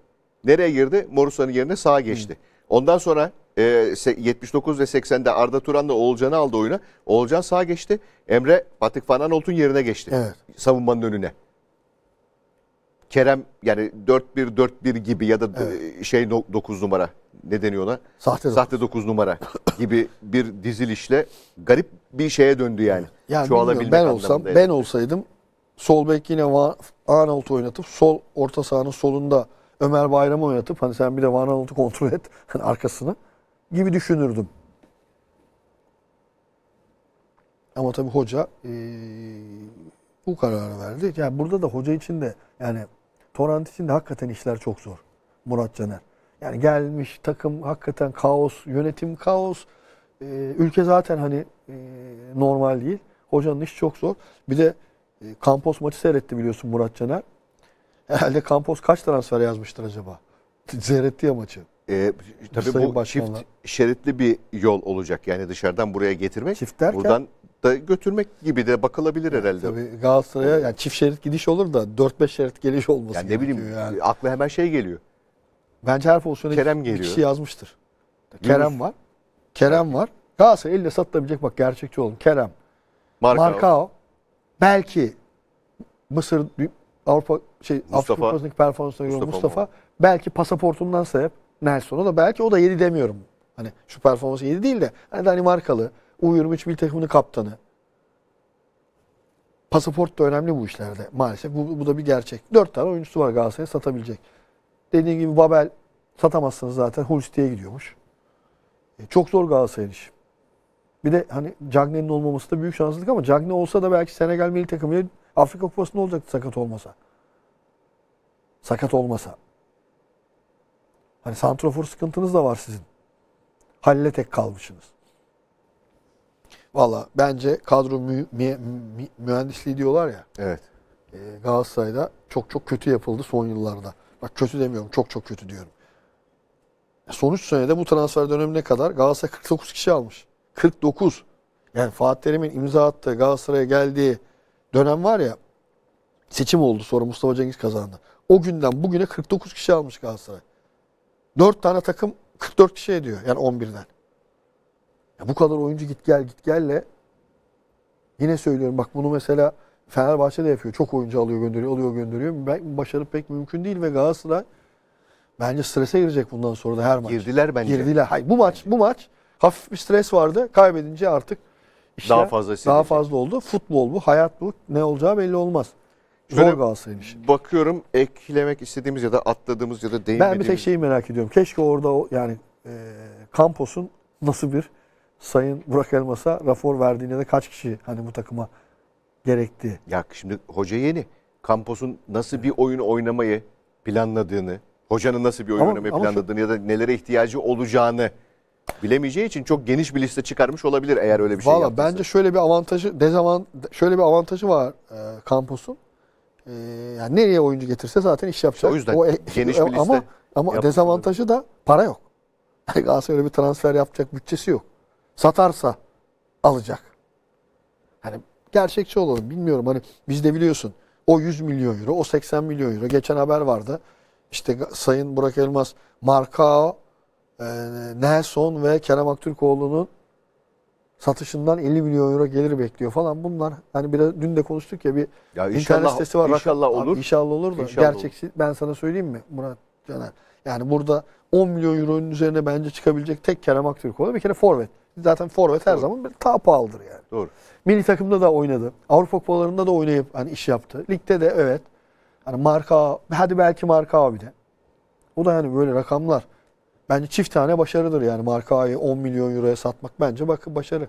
[SPEAKER 1] Nereye girdi? Morusan'ın yerine sağa geçti. Hı. Ondan sonra e, 79 ve 80'de Arda Turan da Oğulcan'ı aldı oyuna. Oğulcan sağa geçti. Emre Patrick Van Aanholt'un yerine geçti. Evet. Savunmanın önüne. Kerem yani 4-1-4-1 gibi ya da evet. şey 9 numara ne deniyor ona? Sahte 9. Sahte 9 numara gibi bir dizilişle garip bir şeye döndü yani. yani Çoğalabilmek ben olsam yani. ben
[SPEAKER 2] olsaydım sol bek yine Arnold oynatıp sol orta sahanın solunda Ömer Bayram'ı oynatıp hani sen bir de Van Arnold'u kontrol et hani arkasını gibi düşünürdüm. Ama tabii hoca ee, bu kararı verdi. Yani burada da hoca için de yani Torrent için de hakikaten işler çok zor. Murat Caner. Yani gelmiş takım hakikaten kaos, yönetim kaos. Ee, ülke zaten hani e, normal değil. Hocanın işi çok zor. Bir de e, Campos maçı seyretti biliyorsun Murat Caner. Herhalde Campos kaç transfer yazmıştır acaba? Seyretti ya maçı.
[SPEAKER 1] E, tabii Sayın bu başkanlar. çift şeritli bir yol olacak. Yani dışarıdan buraya getirmek. Çift derken, buradan da götürmek gibi de bakılabilir herhalde. Tabii
[SPEAKER 2] Galatasaray'a yani çift şerit gidiş olur da 4-5 şerit geliş olması yani ne bileyim yani. akla hemen şey geliyor. Bence her pozisyona Kerem iki, geliyor. kişi yazmıştır. Yunus. Kerem var. Kerem var. Galatasaray elle satılabilecek bak gerçekçi olun. Kerem.
[SPEAKER 1] Markao. Markao.
[SPEAKER 2] Belki Mısır Avrupa şey Mustafa, Afrika performansına göre Mustafa, Mustafa belki pasaportundan sebep Nelson'a da belki o da 7 demiyorum. Hani şu performansı 7 değil de hani Danimarkalı U23 milli takımının kaptanı. Pasaport da önemli bu işlerde maalesef. Bu, bu da bir gerçek. Dört tane oyuncusu var Galatasaray'a satabilecek. Dediğim gibi Babel satamazsınız zaten. Hulsti'ye gidiyormuş. E, çok zor Galatasaray'ın işi. Bir de hani Cagney'in olmaması da büyük şanssızlık ama Cagney olsa da belki Senegal milli takımı Afrika Kupası'nda olacaktı sakat olmasa. Sakat olmasa. Hani santrofor sıkıntınız da var sizin. Halil'e tek kalmışsınız. Valla bence kadro mü, mü, mühendisliği diyorlar ya. Evet. E, Galatasaray'da çok çok kötü yapıldı son yıllarda. Bak kötü demiyorum çok çok kötü diyorum. Son 3 senede bu transfer dönemine kadar Galatasaray 49 kişi almış. 49. Yani Fatih Terim'in imza attığı Galatasaray'a geldiği dönem var ya seçim oldu sonra Mustafa Cengiz kazandı. O günden bugüne 49 kişi almış Galatasaray. 4 tane takım 44 kişi ediyor yani 11'den. Ya bu kadar oyuncu git gel git gelle yine söylüyorum bak bunu mesela Fenerbahçe de yapıyor. Çok oyuncu alıyor gönderiyor alıyor gönderiyor. Ben, başarı pek mümkün değil ve Galatasaray bence strese girecek bundan sonra da her maç. Girdiler bence. Girdiler. Hayır, bu maç bu maç hafif bir stres vardı. Kaybedince artık
[SPEAKER 1] işler daha fazla daha
[SPEAKER 2] fazla oldu. Futbol bu, hayat bu. Ne olacağı belli olmaz.
[SPEAKER 1] Zor Galatasaray'ın işi. Bakıyorum eklemek istediğimiz ya da atladığımız ya da değinmediğimiz. Ben bir tek şeyi
[SPEAKER 2] merak ediyorum. Keşke orada yani e, Campos'un nasıl bir Sayın Burak Elmas'a rafor verdiğinde de kaç kişi hani bu takıma
[SPEAKER 1] gerekti? Ya şimdi hoca yeni. Kampos'un nasıl bir oyun oynamayı planladığını, hocanın nasıl bir oyun Ama- oynamayı ama şu- planladığını ya da nelere ihtiyacı olacağını bilemeyeceği için çok geniş bir liste çıkarmış olabilir eğer öyle bir şey Valla
[SPEAKER 2] bence şöyle bir avantajı, dezavant şöyle bir avantajı var e, Campos'un. E, yani nereye oyuncu getirse zaten iş yapacak. o yüzden e- geniş bir liste Ama, ama dezavantajı da para yok. Yani Galatasaray öyle bir transfer yapacak bütçesi yok. Satarsa alacak. Hani gerçekçi olalım. Bilmiyorum hani biz de biliyorsun o 100 milyon euro, o 80 milyon euro. Geçen haber vardı. İşte Sayın Burak Elmas, Marka, e, Nelson ve Kerem Aktürkoğlu'nun satışından 50 milyon euro gelir bekliyor falan. Bunlar hani biraz dün de konuştuk ya bir ya internet sitesi var. İnşallah olur. Abi, inşallah olur da inşallah gerçekçi ben sana söyleyeyim mi Murat Caner? Yani burada 10 milyon euronun üzerine bence çıkabilecek tek Kerem Aktürkoğlu bir kere forvet zaten forvet her Doğru. zaman daha pahalıdır yani. Doğru. Milli takımda da oynadı. Avrupa kupalarında da oynayıp hani iş yaptı. Ligde de evet. Hani marka hadi belki marka abi de. O da yani böyle rakamlar. Bence çift tane başarıdır yani markayı 10 milyon euroya satmak bence bakın başarı.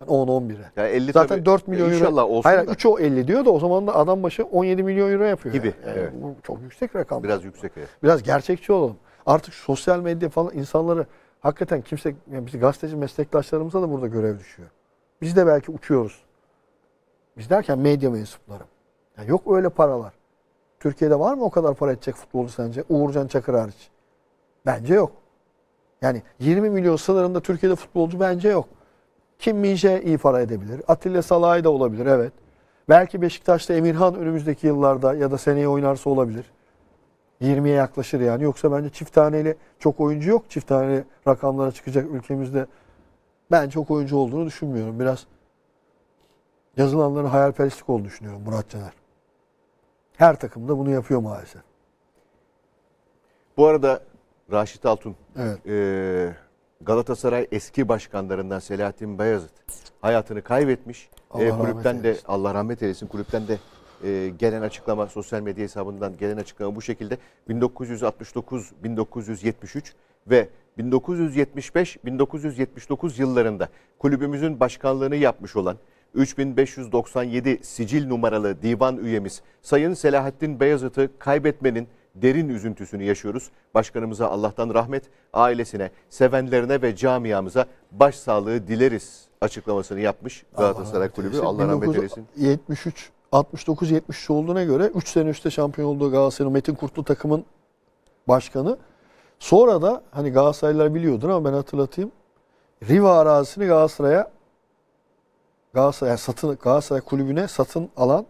[SPEAKER 2] Yani 10-11'e. Yani 50 Zaten tabii, 4 milyon euro. olsun Hayır 3 o 50 diyor da o zaman da adam başı 17 milyon euro yapıyor. Gibi. Yani. Evet. Bu çok yüksek rakam.
[SPEAKER 1] Biraz yüksek. Evet.
[SPEAKER 2] Biraz gerçekçi olalım. Artık sosyal medya falan insanları hakikaten kimse, yani biz gazeteci meslektaşlarımıza da burada görev düşüyor. Biz de belki uçuyoruz. Biz derken medya mensupları. Yani yok öyle paralar. Türkiye'de var mı o kadar para edecek futbolcu sence? Uğurcan Çakır hariç. Bence yok. Yani 20 milyon sınırında Türkiye'de futbolcu bence yok. Kim Minje iyi para edebilir. Atilla Salay da olabilir evet. Belki Beşiktaş'ta Emirhan önümüzdeki yıllarda ya da seneye oynarsa olabilir. 20'ye yaklaşır yani. Yoksa bence çift taneyle çok oyuncu yok. Çift tane rakamlara çıkacak ülkemizde. Ben çok oyuncu olduğunu düşünmüyorum. Biraz yazılanların hayalperestlik olduğunu düşünüyorum Murat Caner. Her takımda bunu yapıyor maalesef.
[SPEAKER 1] Bu arada Raşit Altun, evet. e, Galatasaray eski başkanlarından Selahattin Beyazıt hayatını kaybetmiş. E, Allah e, kulüpten de Allah rahmet eylesin kulüpten de e, gelen açıklama sosyal medya hesabından gelen açıklama bu şekilde 1969 1973 ve 1975 1979 yıllarında kulübümüzün başkanlığını yapmış olan 3597 sicil numaralı divan üyemiz Sayın Selahattin Beyazıt'ı kaybetmenin derin üzüntüsünü yaşıyoruz. Başkanımıza Allah'tan rahmet, ailesine, sevenlerine ve camiamıza başsağlığı dileriz açıklamasını yapmış Galatasaray Kulübü. Allah rahmet eylesin.
[SPEAKER 2] 73 69-70 olduğuna göre 3 sene üstte şampiyon olduğu Galatasaray'ın Metin Kurtlu takımın başkanı. Sonra da hani Galatasaraylılar biliyordur ama ben hatırlatayım. Riva arazisini Galatasaray'a Galatasaray yani satın Galatasaray kulübüne satın alan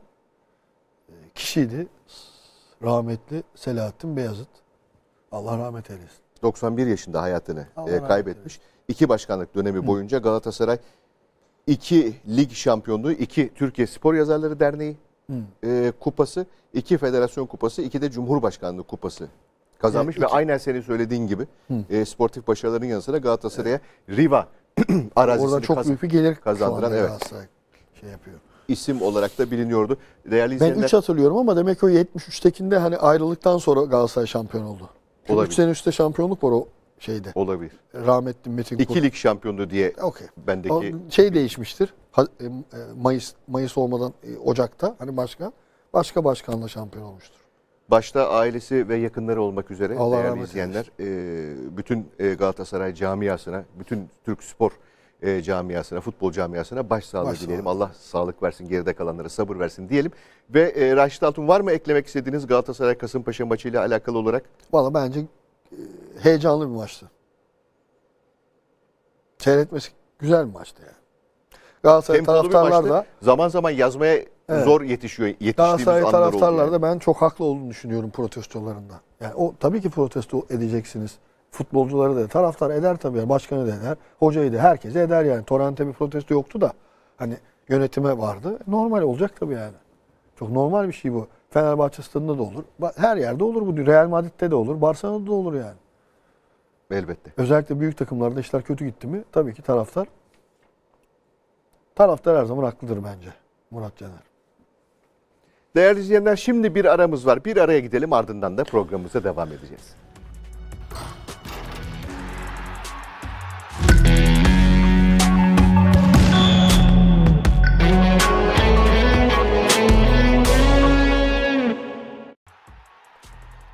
[SPEAKER 2] e, kişiydi. Rahmetli Selahattin Beyazıt. Allah rahmet eylesin.
[SPEAKER 1] 91 yaşında hayatını Allah e, kaybetmiş. İki başkanlık dönemi boyunca Galatasaray iki lig şampiyonluğu, iki Türkiye Spor Yazarları Derneği e, kupası, iki Federasyon Kupası, iki de Cumhurbaşkanlığı Kupası kazanmış. Evet, Ve aynen senin söylediğin gibi hmm. e, sportif başarıların yanı sıra Galatasaray'a evet. Riva arazisini Orada çok kaz- büyük bir gelir kazandıran evet. şey yapıyor. İsim olarak da biliniyordu. Değerli izleyenler... Ben 3
[SPEAKER 2] hatırlıyorum ama demek o 73'tekinde hani ayrılıktan sonra Galatasaray şampiyon oldu. Olabilir. 3 sene üstte şampiyonluk var o şeyde. Olabilir. Rahmetli Metin Kurt. İkilik
[SPEAKER 1] şampiyonu diye okay. bendeki. O
[SPEAKER 2] şey değişmiştir. E, e, Mayıs Mayıs olmadan e, Ocak'ta hani başka başka başkanla şampiyon olmuştur.
[SPEAKER 1] Başta ailesi ve yakınları olmak üzere Allah değerli izleyenler e, bütün Galatasaray camiasına, bütün Türk spor e, camiasına, futbol camiasına başsağlığı Baş dileyelim. Allah sağlık versin, geride kalanlara sabır versin diyelim. Ve e, Raşit Altun var mı eklemek istediğiniz Galatasaray Kasımpaşa maçıyla alakalı olarak?
[SPEAKER 2] Valla bence heyecanlı bir maçtı. Seyretmesi
[SPEAKER 1] güzel bir maçtı yani. Galatasaray Tempolu taraftarlar da zaman zaman yazmaya evet, zor yetişiyor yetiştiğimiz Galatasaray anlar taraftarlar
[SPEAKER 2] da ben çok haklı olduğunu düşünüyorum protestolarında. Yani o tabii ki protesto edeceksiniz. Futbolcuları da taraftar eder tabii. Başkanı da eder. Hocayı da herkese eder yani. Torrent'e bir protesto yoktu da hani yönetime vardı. Normal olacak tabii yani. Çok normal bir şey bu. Fenerbahçe stadında da olur. Her yerde olur bu. Real Madrid'de de olur. Barcelona'da da olur yani. Elbette. Özellikle büyük takımlarda işler kötü gitti mi tabii ki taraftar taraftar her zaman haklıdır bence Murat Caner.
[SPEAKER 1] Değerli izleyenler şimdi bir aramız var. Bir araya gidelim ardından da programımıza devam edeceğiz.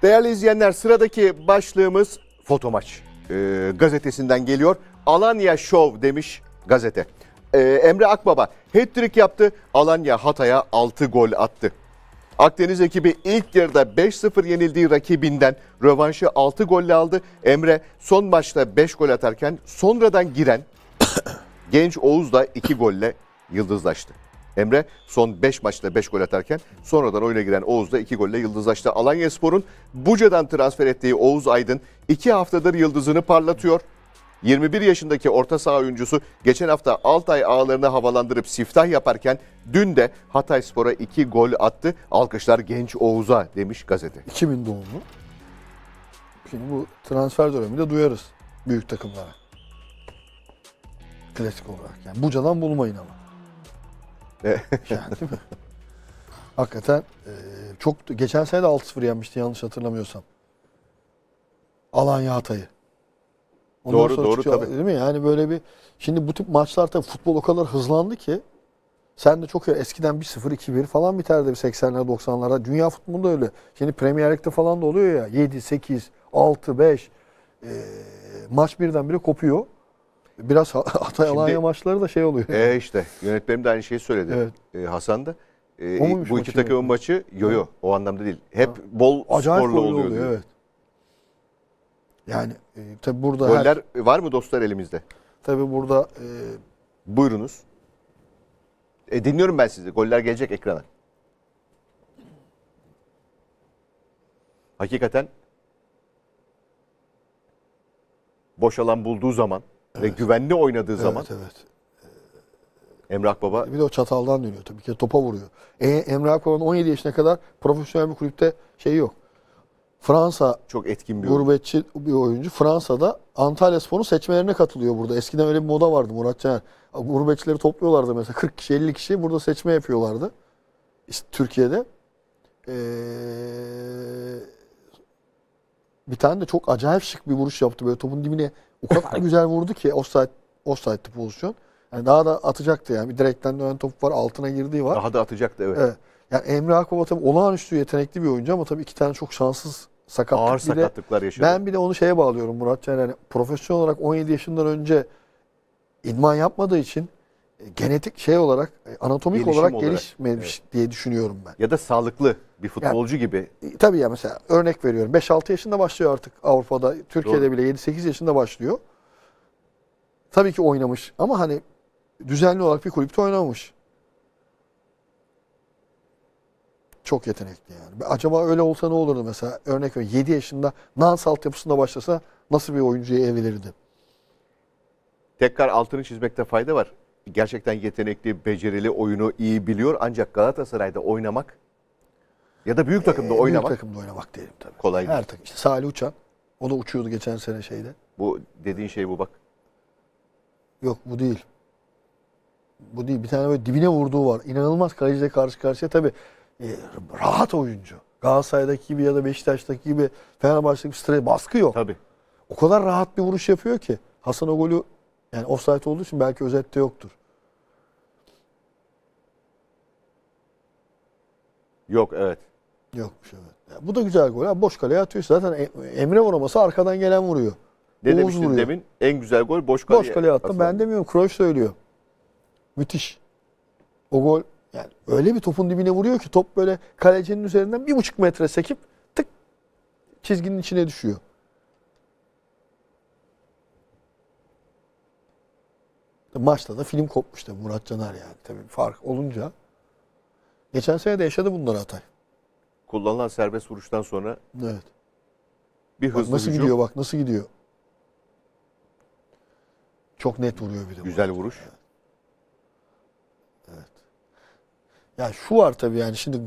[SPEAKER 1] Değerli izleyenler sıradaki başlığımız Fotomaç e, ee, gazetesinden geliyor. Alanya Show demiş gazete. E, Emre Akbaba hat-trick yaptı. Alanya Hatay'a 6 gol attı. Akdeniz ekibi ilk yarıda 5-0 yenildiği rakibinden rövanşı 6 golle aldı. Emre son maçta 5 gol atarken sonradan giren genç Oğuz da 2 golle yıldızlaştı. Emre son 5 maçta 5 gol atarken sonradan oyuna giren Oğuz da 2 golle yıldızlaştı. Alanya Spor'un Buca'dan transfer ettiği Oğuz Aydın 2 haftadır yıldızını parlatıyor. 21 yaşındaki orta saha oyuncusu geçen hafta Altay ağlarını havalandırıp siftah yaparken dün de Hatay Spor'a 2 gol attı. Alkışlar genç Oğuz'a demiş gazete.
[SPEAKER 2] 2000 doğumlu. Şimdi bu transfer döneminde duyarız büyük takımlara. Klasik olarak. Yani Buca'dan bulmayın ama yani değil mi? Hakikaten e, çok geçen sene de 6-0 yenmişti yanlış hatırlamıyorsam. Alanya Hatay'ı. Ondan doğru sonra doğru çıkıyor, tabii. Değil mi? Yani böyle bir şimdi bu tip maçlar tabii futbol o kadar hızlandı ki sen de çok eskiden 1-0 2-1 falan biterdi 80'ler 90'larda. Dünya futbolunda öyle. Şimdi Premier Lig'de falan da oluyor ya 7 8 6 5 e, maç birdenbire kopuyor. Biraz Hatay Şimdi, Alanya
[SPEAKER 1] maçları da şey oluyor. E işte yönetmenim de aynı şeyi söyledi. Evet. E, Hasan da. E, bu iki takımın maçı yoyo o anlamda değil. Hep ha. bol Acayip skorlu oluyor. oluyor evet.
[SPEAKER 2] Yani e, tabi burada... Goller
[SPEAKER 1] her... var mı dostlar elimizde?
[SPEAKER 2] Tabi burada...
[SPEAKER 1] E... Buyurunuz. E, dinliyorum ben sizi. Goller gelecek ekrana. Hakikaten boş alan bulduğu zaman Evet. Ve güvenli oynadığı evet, zaman. Evet. evet. Emrah Baba. E, bir de o çataldan dönüyor tabii ki. Topa vuruyor. E,
[SPEAKER 2] Emrah Baba'nın 17 yaşına kadar profesyonel bir kulüpte şey yok. Fransa çok etkin bir gurbetçi oyuncu. bir oyuncu. Fransa'da Antalya Spor'un seçmelerine katılıyor burada. Eskiden öyle bir moda vardı Murat Caner. Gurbetçileri topluyorlardı mesela 40 kişi 50 kişi burada seçme yapıyorlardı. İşte Türkiye'de. Ee, bir tane de çok acayip şık bir vuruş yaptı böyle topun dibine o kadar güzel vurdu ki offside offside'lı pozisyon. Yani daha da atacaktı yani. Bir direkten de ön top var, altına girdiği var. Daha
[SPEAKER 1] da atacaktı evet. evet.
[SPEAKER 2] Yani Emre Akbaba tabii olağanüstü yetenekli bir oyuncu ama tabii iki tane çok şanssız sakatlık. Ağır bile,
[SPEAKER 1] sakatlıklar yaşadı. Ben
[SPEAKER 2] bir de onu şeye bağlıyorum Murat Can. Yani profesyonel olarak 17 yaşından önce idman yapmadığı için e, genetik şey olarak, e, anatomik olarak, olarak gelişmemiş
[SPEAKER 1] evet. diye düşünüyorum ben. Ya da sağlıklı bir futbolcu yani, gibi. E, tabii ya mesela
[SPEAKER 2] örnek veriyorum. 5-6 yaşında başlıyor artık Avrupa'da. Türkiye'de Doğru. bile 7-8 yaşında başlıyor. Tabii ki oynamış ama hani düzenli olarak bir kulüpte oynamamış. Çok yetenekli yani. Acaba öyle olsa ne olurdu mesela? Örnek veriyorum 7 yaşında Nans altyapısında başlasa nasıl bir oyuncuya evrilirdi?
[SPEAKER 1] Tekrar altını çizmekte fayda var. Gerçekten yetenekli, becerili, oyunu iyi biliyor ancak Galatasaray'da oynamak ya da büyük takımda e, oynamak. Büyük
[SPEAKER 2] takımda oynamak diyelim
[SPEAKER 1] tabii. Kolay Her
[SPEAKER 2] takım. İşte Salih Uçan. O da uçuyordu geçen sene şeyde.
[SPEAKER 1] Bu dediğin şey bu bak.
[SPEAKER 2] Yok bu değil. Bu değil. Bir tane böyle dibine vurduğu var. İnanılmaz kaleciyle karşı karşıya. Tabii e, rahat oyuncu. Galatasaray'daki gibi ya da Beşiktaş'taki gibi Fenerbahçe'deki stres baskı yok. Tabii. O kadar rahat bir vuruş yapıyor ki. Hasan o golü yani offside olduğu için belki özette yoktur.
[SPEAKER 1] Yok evet. Yokmuş evet. Ya,
[SPEAKER 2] bu da güzel gol. Ha, boş kaleye atıyor. Zaten e- Emre vuraması arkadan gelen vuruyor. Ne Oğuz demiştin vuruyor. demin?
[SPEAKER 1] En güzel gol boş kaleye. Boş kaleye attım.
[SPEAKER 2] Ben demiyorum. Kroos söylüyor. Müthiş. O gol yani öyle bir topun dibine vuruyor ki top böyle kalecinin üzerinden bir buçuk metre sekip tık çizginin içine düşüyor. Maçta da film kopmuştu Murat Caner yani tabii fark olunca. Geçen sene de yaşadı bunları atay
[SPEAKER 1] kullanılan serbest vuruştan sonra evet. bir hızlı bak nasıl gidiyor bak
[SPEAKER 2] nasıl gidiyor. Çok net vuruyor bir
[SPEAKER 1] de. Güzel vuruş. Yani.
[SPEAKER 2] Evet. Yani şu var tabii yani şimdi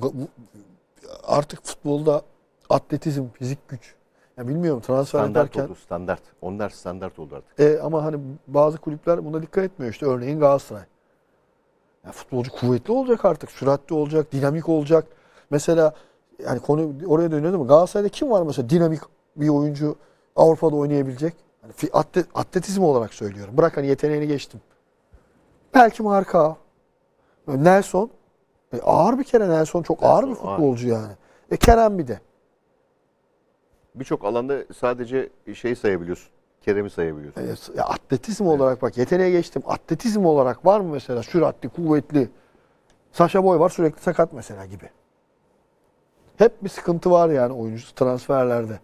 [SPEAKER 2] artık futbolda atletizm, fizik güç. Yani bilmiyorum transfer standart ederken. Oldu,
[SPEAKER 1] standart. Onlar standart oldu artık.
[SPEAKER 2] E, ama hani bazı kulüpler buna dikkat etmiyor işte. Örneğin Galatasaray. Yani futbolcu kuvvetli olacak artık. Süratli olacak, dinamik olacak. Mesela yani konu oraya dönüyor ama Galatasaray'da kim var mesela dinamik bir oyuncu Avrupa'da oynayabilecek? Hani atlet, atletizm olarak söylüyorum. Bırak hani yeteneğini geçtim. Belki marka. Nelson. E ağır bir kere Nelson. Çok Nelson, ağır bir futbolcu ağır. yani. E Kerem bir de.
[SPEAKER 1] Birçok alanda sadece şey sayabiliyorsun. Kerem'i sayabiliyorsun. E,
[SPEAKER 2] ya atletizm evet. olarak bak yeteneğe geçtim. Atletizm olarak var mı mesela süratli, kuvvetli? Saşa Boy var sürekli sakat mesela gibi. Hep bir sıkıntı var yani oyuncu transferlerde.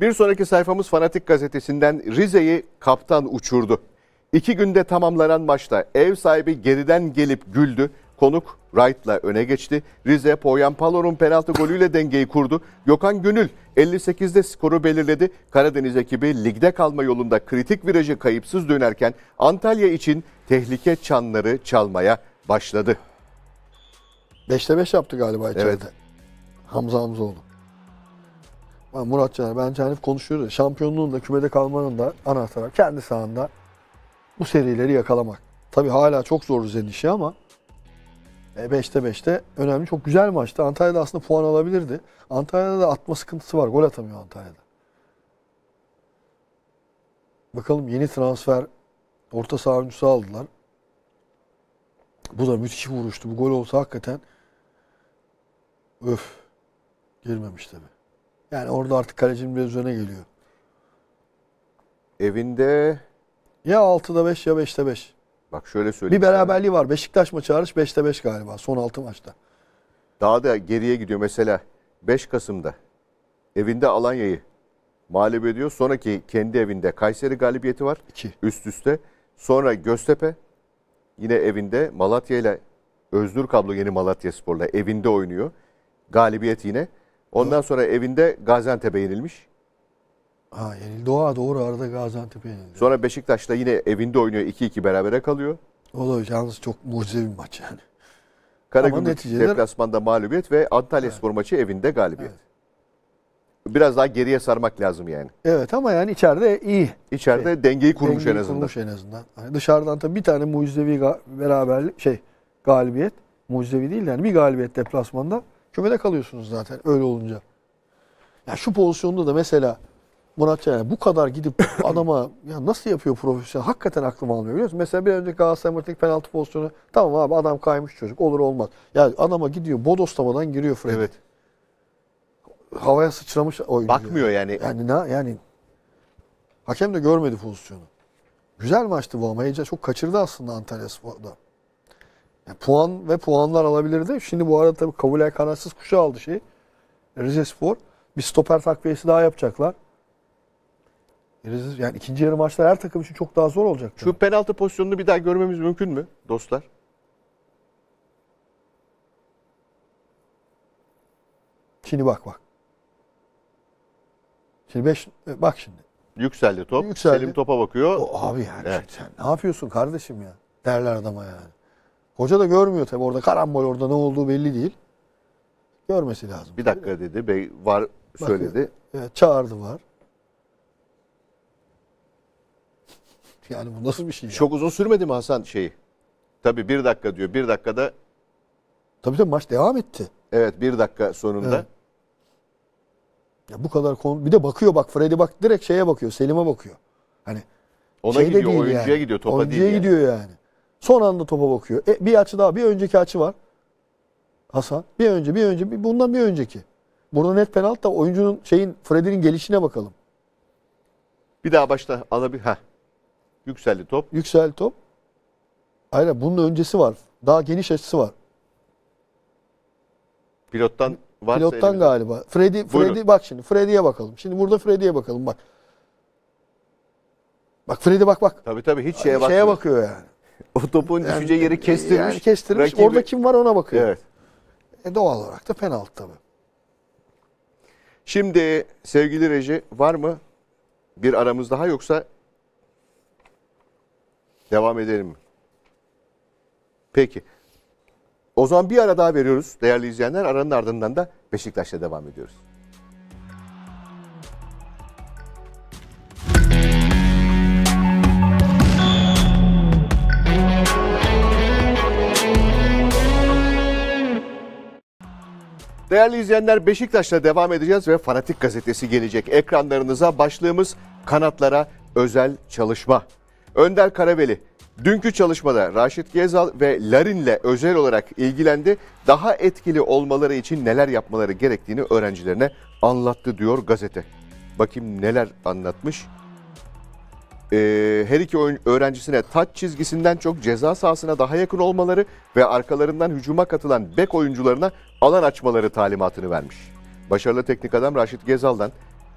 [SPEAKER 1] Bir sonraki sayfamız Fanatik Gazetesi'nden Rize'yi kaptan uçurdu. İki günde tamamlanan maçta ev sahibi geriden gelip güldü. Konuk Wright'la öne geçti. Rize Poyampalor'un penaltı golüyle dengeyi kurdu. Gökhan Gönül 58'de skoru belirledi. Karadeniz ekibi ligde kalma yolunda kritik virajı kayıpsız dönerken Antalya için tehlike çanları çalmaya başladı.
[SPEAKER 2] 5'te 5 yaptı galiba içeride. Evet.
[SPEAKER 1] Hamza Hamzoğlu.
[SPEAKER 2] Ben Murat Caner, ben Canif konuşuyoruz. Ya, şampiyonluğun da kümede kalmanın da anahtarı kendi sahanda bu serileri yakalamak. Tabi hala çok zor düzen işi ama 5'te e, 5'te önemli. Çok güzel maçtı. Antalya'da aslında puan alabilirdi. Antalya'da da atma sıkıntısı var. Gol atamıyor Antalya'da. Bakalım yeni transfer orta saha aldılar. Bu da müthiş vuruştu. Bu gol olsa hakikaten öf girmemiş tabi. Yani orada artık kalecinin biraz öne geliyor. Evinde ya 6'da 5 ya 5'te 5.
[SPEAKER 1] Bak şöyle söyleyeyim. Bir
[SPEAKER 2] beraberliği sana. var. Beşiktaş maçı hariç 5'te 5 galiba. Son 6 maçta.
[SPEAKER 1] Daha da geriye gidiyor. Mesela 5 Kasım'da evinde Alanya'yı mağlup ediyor. Sonraki kendi evinde Kayseri galibiyeti var. İki. Üst üste. Sonra Göztepe, yine evinde Malatya ile Özgür Kablo yeni Malatya Spor'la evinde oynuyor. Galibiyet yine. Ondan Doğru. sonra evinde Gaziantep'e yenilmiş.
[SPEAKER 2] Ha yenildi. Doğa doğru arada Gaziantep'e yenildi.
[SPEAKER 1] Sonra Beşiktaş'ta yine evinde oynuyor. 2-2 berabere kalıyor.
[SPEAKER 2] O da yalnız çok mucize bir maç yani. Karagümrük
[SPEAKER 1] deplasmanda mağlubiyet ve Antalya evet. Spor maçı evinde galibiyet. Evet biraz daha geriye sarmak lazım yani. Evet ama yani içeride iyi. İçeride şey, dengeyi kurmuş dengeyi en azından. Kurmuş en
[SPEAKER 2] azından. Hani dışarıdan tabii bir tane mucizevi beraberlik şey galibiyet mucizevi değil yani bir galibiyet deplasmanda kümede kalıyorsunuz zaten öyle olunca. Ya şu pozisyonda da mesela Murat yani bu kadar gidip adama ya nasıl yapıyor profesyonel? Hakikaten aklım almıyor biliyor musun? Mesela bir önceki Galatasaray Maçı'ndaki penaltı pozisyonu tamam abi adam kaymış çocuk olur olmaz. Ya yani adama gidiyor bodoslamadan giriyor Fred. Evet havaya sıçramış oyuncu. Bakmıyor yani. Yani ne yani hakem de görmedi pozisyonu. Güzel maçtı bu ama Ece çok kaçırdı aslında Antalya Spor'da. Yani puan ve puanlar alabilirdi. Şimdi bu arada tabii Kavulay kanatsız kuşu aldı şey. Rize Spor. Bir stoper takviyesi daha yapacaklar. Rize, yani ikinci yarı maçlar her takım için çok daha zor olacak.
[SPEAKER 1] Şu penaltı pozisyonunu bir daha görmemiz mümkün mü dostlar? Şimdi bak bak. Şimdi beş, e, bak şimdi. Yükseldi top. Yükseldi. Selim topa bakıyor. O, abi yani evet. sen
[SPEAKER 2] ne yapıyorsun kardeşim ya? Derler adama yani. Hoca da görmüyor tabii orada karambol orada ne olduğu belli değil. Görmesi lazım.
[SPEAKER 1] Bir dakika dedi. Bey var söyledi. Bakıyor. E,
[SPEAKER 2] evet, çağırdı var.
[SPEAKER 1] Yani bu nasıl bir şey? Ya? Çok uzun sürmedi mi Hasan şeyi? Tabii bir dakika diyor. Bir dakikada. Tabii tabii maç devam etti. Evet bir dakika sonunda. Evet. Ya bu
[SPEAKER 2] kadar konu. bir de bakıyor bak Freddy bak direkt şeye bakıyor Selim'e bakıyor. Hani
[SPEAKER 1] ona şey gidiyor, de değil oyuncuya yani. gidiyor topa oyuncuya değil.
[SPEAKER 2] gidiyor yani. yani. Son anda topa bakıyor. E, bir açı daha bir önceki açı var. Hasan bir önce bir önce bir, bundan bir önceki. Burada net penaltı da oyuncunun şeyin Freddy'nin gelişine bakalım.
[SPEAKER 1] Bir daha başta alabilir. Ha. Yükseldi top. Yükseldi top.
[SPEAKER 2] Aynen bunun öncesi var. Daha geniş açısı var.
[SPEAKER 1] Pilottan Varsa Pilottan elimizde. galiba. Freddy, Buyurun. Freddy
[SPEAKER 2] bak şimdi. Freddy'ye bakalım. Şimdi burada Freddy'ye bakalım bak.
[SPEAKER 1] Bak Freddy bak bak. Tabii tabii
[SPEAKER 2] hiç şeye, şeye
[SPEAKER 1] bakıyor yani. o topun yani, düşeceği yeri kestirmiş. Yani kestirmiş. Rakibi... Orada kim var ona bakıyor. Evet.
[SPEAKER 2] E doğal olarak da penaltı tabii.
[SPEAKER 1] Şimdi sevgili Reji var mı bir aramız daha yoksa devam edelim mi? Peki. O zaman bir ara daha veriyoruz değerli izleyenler. Aranın ardından da Beşiktaş'la devam ediyoruz. Değerli izleyenler Beşiktaş'la devam edeceğiz ve Fanatik Gazetesi gelecek. Ekranlarınıza başlığımız kanatlara özel çalışma. Önder Karaveli Dünkü çalışmada Raşit Gezal ve Larin'le özel olarak ilgilendi. Daha etkili olmaları için neler yapmaları gerektiğini öğrencilerine anlattı diyor gazete. Bakayım neler anlatmış. Ee, her iki öğrencisine taç çizgisinden çok ceza sahasına daha yakın olmaları ve arkalarından hücuma katılan bek oyuncularına alan açmaları talimatını vermiş. Başarılı teknik adam Raşit Gezal'dan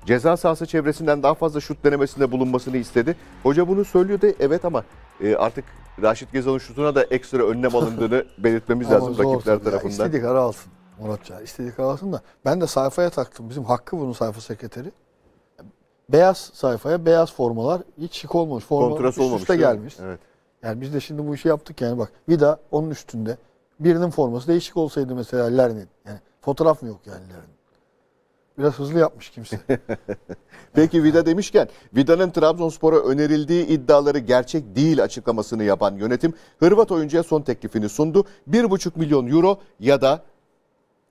[SPEAKER 1] ceza sahası çevresinden daha fazla şut denemesinde bulunmasını istedi. Hoca bunu söylüyor da evet ama e, artık Raşit Gezal'ın şutuna da ekstra önlem alındığını belirtmemiz lazım rakipler ya. tarafından. İstediği
[SPEAKER 2] kararı alsın Murat Can. İstediği kararı alsın da ben de sayfaya taktım. Bizim Hakkı bunun sayfa sekreteri. Beyaz sayfaya beyaz formalar hiç şık olmamış. Formalar Kontrast üst üste gelmiş. Evet. Yani biz de şimdi bu işi yaptık yani bak. Vida onun üstünde. Birinin forması değişik olsaydı mesela Lernin. Yani fotoğraf mı yok
[SPEAKER 1] yani Lernin? Biraz hızlı yapmış kimse. Peki Vida demişken, Vida'nın Trabzonspor'a önerildiği iddiaları gerçek değil açıklamasını yapan yönetim, Hırvat oyuncuya son teklifini sundu. 1,5 milyon euro ya da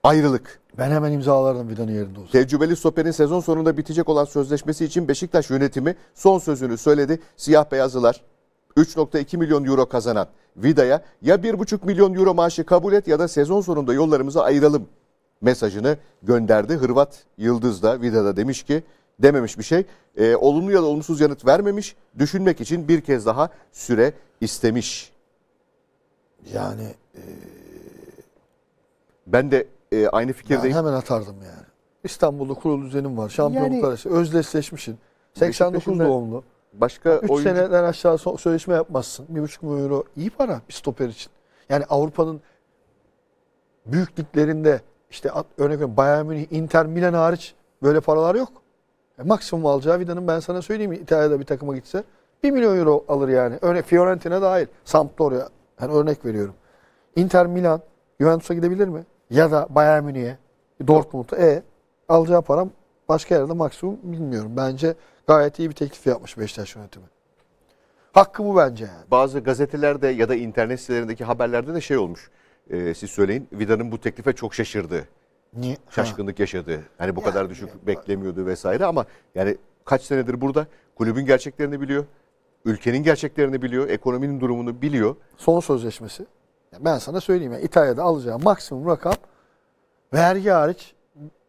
[SPEAKER 1] ayrılık. Ben hemen imzalardım Vida'nın yerinde olsun. Tecrübeli stoperin sezon sonunda bitecek olan sözleşmesi için Beşiktaş yönetimi son sözünü söyledi. Siyah beyazlılar 3.2 milyon euro kazanan Vida'ya ya 1,5 milyon euro maaşı kabul et ya da sezon sonunda yollarımızı ayıralım mesajını gönderdi. Hırvat Yıldız da Vida'da demiş ki dememiş bir şey. E, olumlu ya da olumsuz yanıt vermemiş. Düşünmek için bir kez daha süre istemiş. Yani e, ben de e, aynı fikirdeyim. Ben hemen atardım yani. İstanbul'da kurul düzenim var. Şampiyonluk yani, arası.
[SPEAKER 2] Özdeşleşmişsin. 89 doğumlu.
[SPEAKER 1] Başka 3 oyuncu...
[SPEAKER 2] seneden aşağı sözleşme yapmazsın. 1,5 milyon euro iyi para bir stoper için. Yani Avrupa'nın büyüklüklerinde. İşte örnek veriyorum Bayern Münih, Inter, Milan hariç böyle paralar yok. E, maksimum alacağı Vida'nın ben sana söyleyeyim İtalya'da bir takıma gitse 1 milyon euro alır yani. Örnek Fiorentina dahil. Sampdoria. Yani örnek veriyorum. Inter Milan Juventus'a gidebilir mi? Ya da Bayern Münih'e, Dortmund'a. E alacağı param başka yerde maksimum bilmiyorum. Bence gayet iyi bir teklif yapmış Beşiktaş yönetimi. Hakkı bu
[SPEAKER 1] bence yani. Bazı gazetelerde ya da internet sitelerindeki haberlerde de şey olmuş e, siz söyleyin. Vida'nın bu teklife çok şaşırdı.
[SPEAKER 2] Niye? Şaşkınlık
[SPEAKER 1] yaşadı. Hani bu ya, kadar düşük ya. beklemiyordu vesaire ama yani kaç senedir burada kulübün gerçeklerini biliyor. Ülkenin gerçeklerini biliyor. Ekonominin durumunu biliyor. Son sözleşmesi.
[SPEAKER 2] Ben sana söyleyeyim ya yani İtalya'da alacağı maksimum rakam vergi hariç